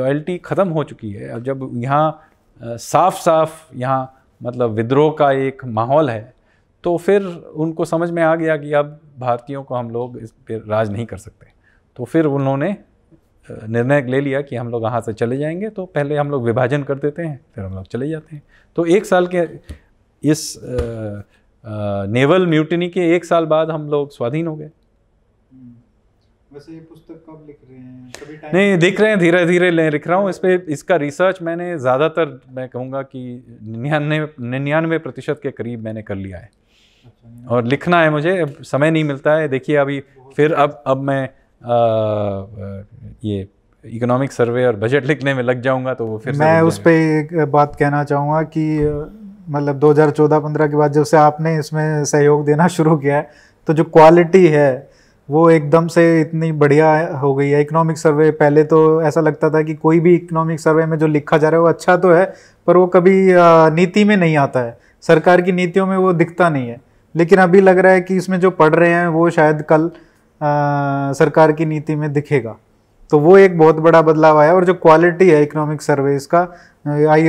लॉयल्टी ख़त्म हो चुकी है अब जब यहाँ साफ साफ यहाँ मतलब विद्रोह का एक माहौल है तो फिर उनको समझ में आ गया कि अब भारतीयों को हम लोग इस पर राज नहीं कर सकते तो फिर उन्होंने निर्णय ले लिया कि हम लोग यहाँ से चले जाएंगे तो पहले हम लोग विभाजन कर देते हैं फिर हम लोग चले जाते हैं तो एक साल के इस नेवल म्यूटनी के एक साल बाद हम लोग स्वाधीन हो गए हम्म। वैसे ये पुस्तक कब लिख रहे हैं कभी नहीं लिख रहे हैं धीरे धीरे लिख रहा हूँ इस पर इसका रिसर्च मैंने ज़्यादातर मैं कहूँगा कि निन्यानवे निन्यानवे प्रतिशत के करीब मैंने कर लिया है अच्छा, और लिखना है मुझे समय नहीं मिलता है देखिए अभी फिर अब अब मैं आ, ये इकोनॉमिक सर्वे और बजट लिखने में लग जाऊंगा तो वो फिर मैं उस पर एक बात कहना चाहूँगा कि मतलब 2014-15 के बाद जब से आपने इसमें सहयोग देना शुरू किया है तो जो क्वालिटी है वो एकदम से इतनी बढ़िया हो गई है इकोनॉमिक सर्वे पहले तो ऐसा लगता था कि कोई भी इकोनॉमिक सर्वे में जो लिखा जा रहा है वो अच्छा तो है पर वो कभी नीति में नहीं आता है सरकार की नीतियों में वो दिखता नहीं है लेकिन अभी लग रहा है कि इसमें जो पढ़ रहे हैं वो शायद कल आ, सरकार की नीति में दिखेगा तो वो एक बहुत बड़ा बदलाव आया और जो क्वालिटी है इकोनॉमिक सर्वे इसका आई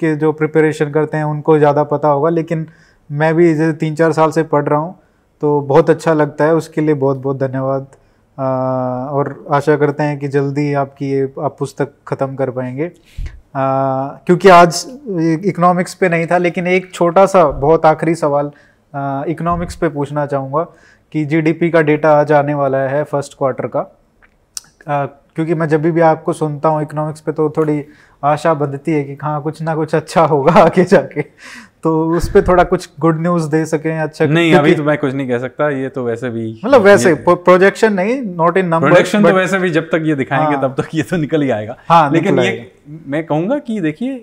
के जो प्रिपरेशन करते हैं उनको ज़्यादा पता होगा लेकिन मैं भी जैसे तीन चार साल से पढ़ रहा हूँ तो बहुत अच्छा लगता है उसके लिए बहुत बहुत धन्यवाद और आशा करते हैं कि जल्दी आपकी ये आप पुस्तक ख़त्म कर पाएंगे क्योंकि आज इकोनॉमिक्स पे नहीं था लेकिन एक छोटा सा बहुत आखिरी सवाल इकोनॉमिक्स पे पूछना चाहूँगा कि जीडीपी का डेटा आज आने वाला है फर्स्ट क्वार्टर का आ, क्योंकि मैं जब भी आपको सुनता हूँ इकोनॉमिक्स पे तो थोड़ी आशा बंधती है कि हाँ कुछ ना कुछ अच्छा होगा आगे जाके तो उस पर थोड़ा कुछ गुड न्यूज दे सके अच्छा नहीं अभी तो मैं कुछ नहीं कह सकता ये तो वैसे भी मतलब वैसे प्रोजेक्शन नहीं नॉट इन नंबर प्रोजेक्शन तो वैसे भी जब तक ये दिखाएंगे हाँ, तब तक ये तो निकल ही आएगा हाँ, लेकिन ये मैं कहूँगा कि देखिए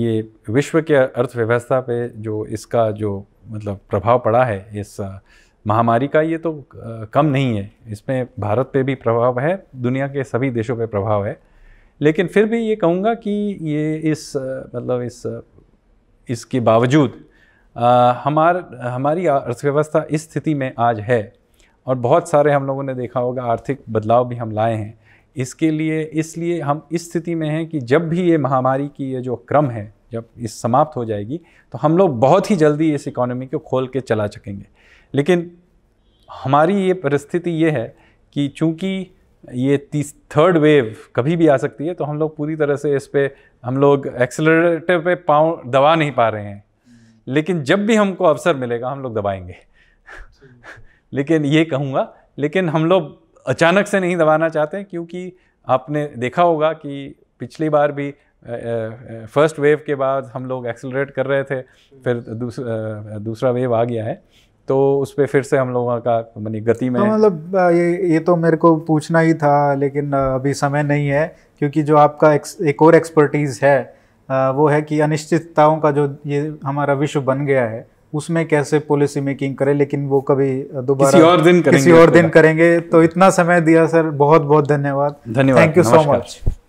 ये विश्व के अर्थव्यवस्था पे जो इसका जो मतलब प्रभाव पड़ा है इस महामारी का ये तो कम नहीं है इसमें भारत पे भी प्रभाव है दुनिया के सभी देशों पे प्रभाव है लेकिन फिर भी ये कहूँगा कि ये इस मतलब इस इसके बावजूद हमार हमारी अर्थव्यवस्था इस स्थिति में आज है और बहुत सारे हम लोगों ने देखा होगा आर्थिक बदलाव भी हम लाए हैं इसके लिए इसलिए हम इस स्थिति में हैं कि जब भी ये महामारी की ये जो क्रम है जब इस समाप्त हो जाएगी तो हम लोग बहुत ही जल्दी इस इकोनॉमी को खोल के चला सकेंगे लेकिन हमारी ये परिस्थिति ये है कि चूँकि ये तीस थर्ड वेव कभी भी आ सकती है तो हम लोग पूरी तरह से इस पर हम लोग एक्सेलरेटर पे पाँव दबा नहीं पा रहे हैं लेकिन जब भी हमको अवसर मिलेगा हम लोग दबाएंगे लेकिन ये कहूँगा लेकिन हम लोग अचानक से नहीं दबाना चाहते क्योंकि आपने देखा होगा कि पिछली बार भी फर्स्ट वेव के बाद हम लोग एक्सेलरेट कर रहे थे फिर दूसरा वेव आ गया है तो उस पर फिर से हम लोगों का मनी गति में हाँ, मतलब ये ये तो मेरे को पूछना ही था लेकिन अभी समय नहीं है क्योंकि जो आपका एक और एक्सपर्टीज़ है वो है कि अनिश्चितताओं का जो ये हमारा विश्व बन गया है उसमें कैसे पॉलिसी मेकिंग करें लेकिन वो कभी दोबारा किसी और दिन करेंगे किसी और दिन करेंगे तो इतना समय दिया सर बहुत बहुत धन्यवाद धन्यवाद थैंक यू सो मच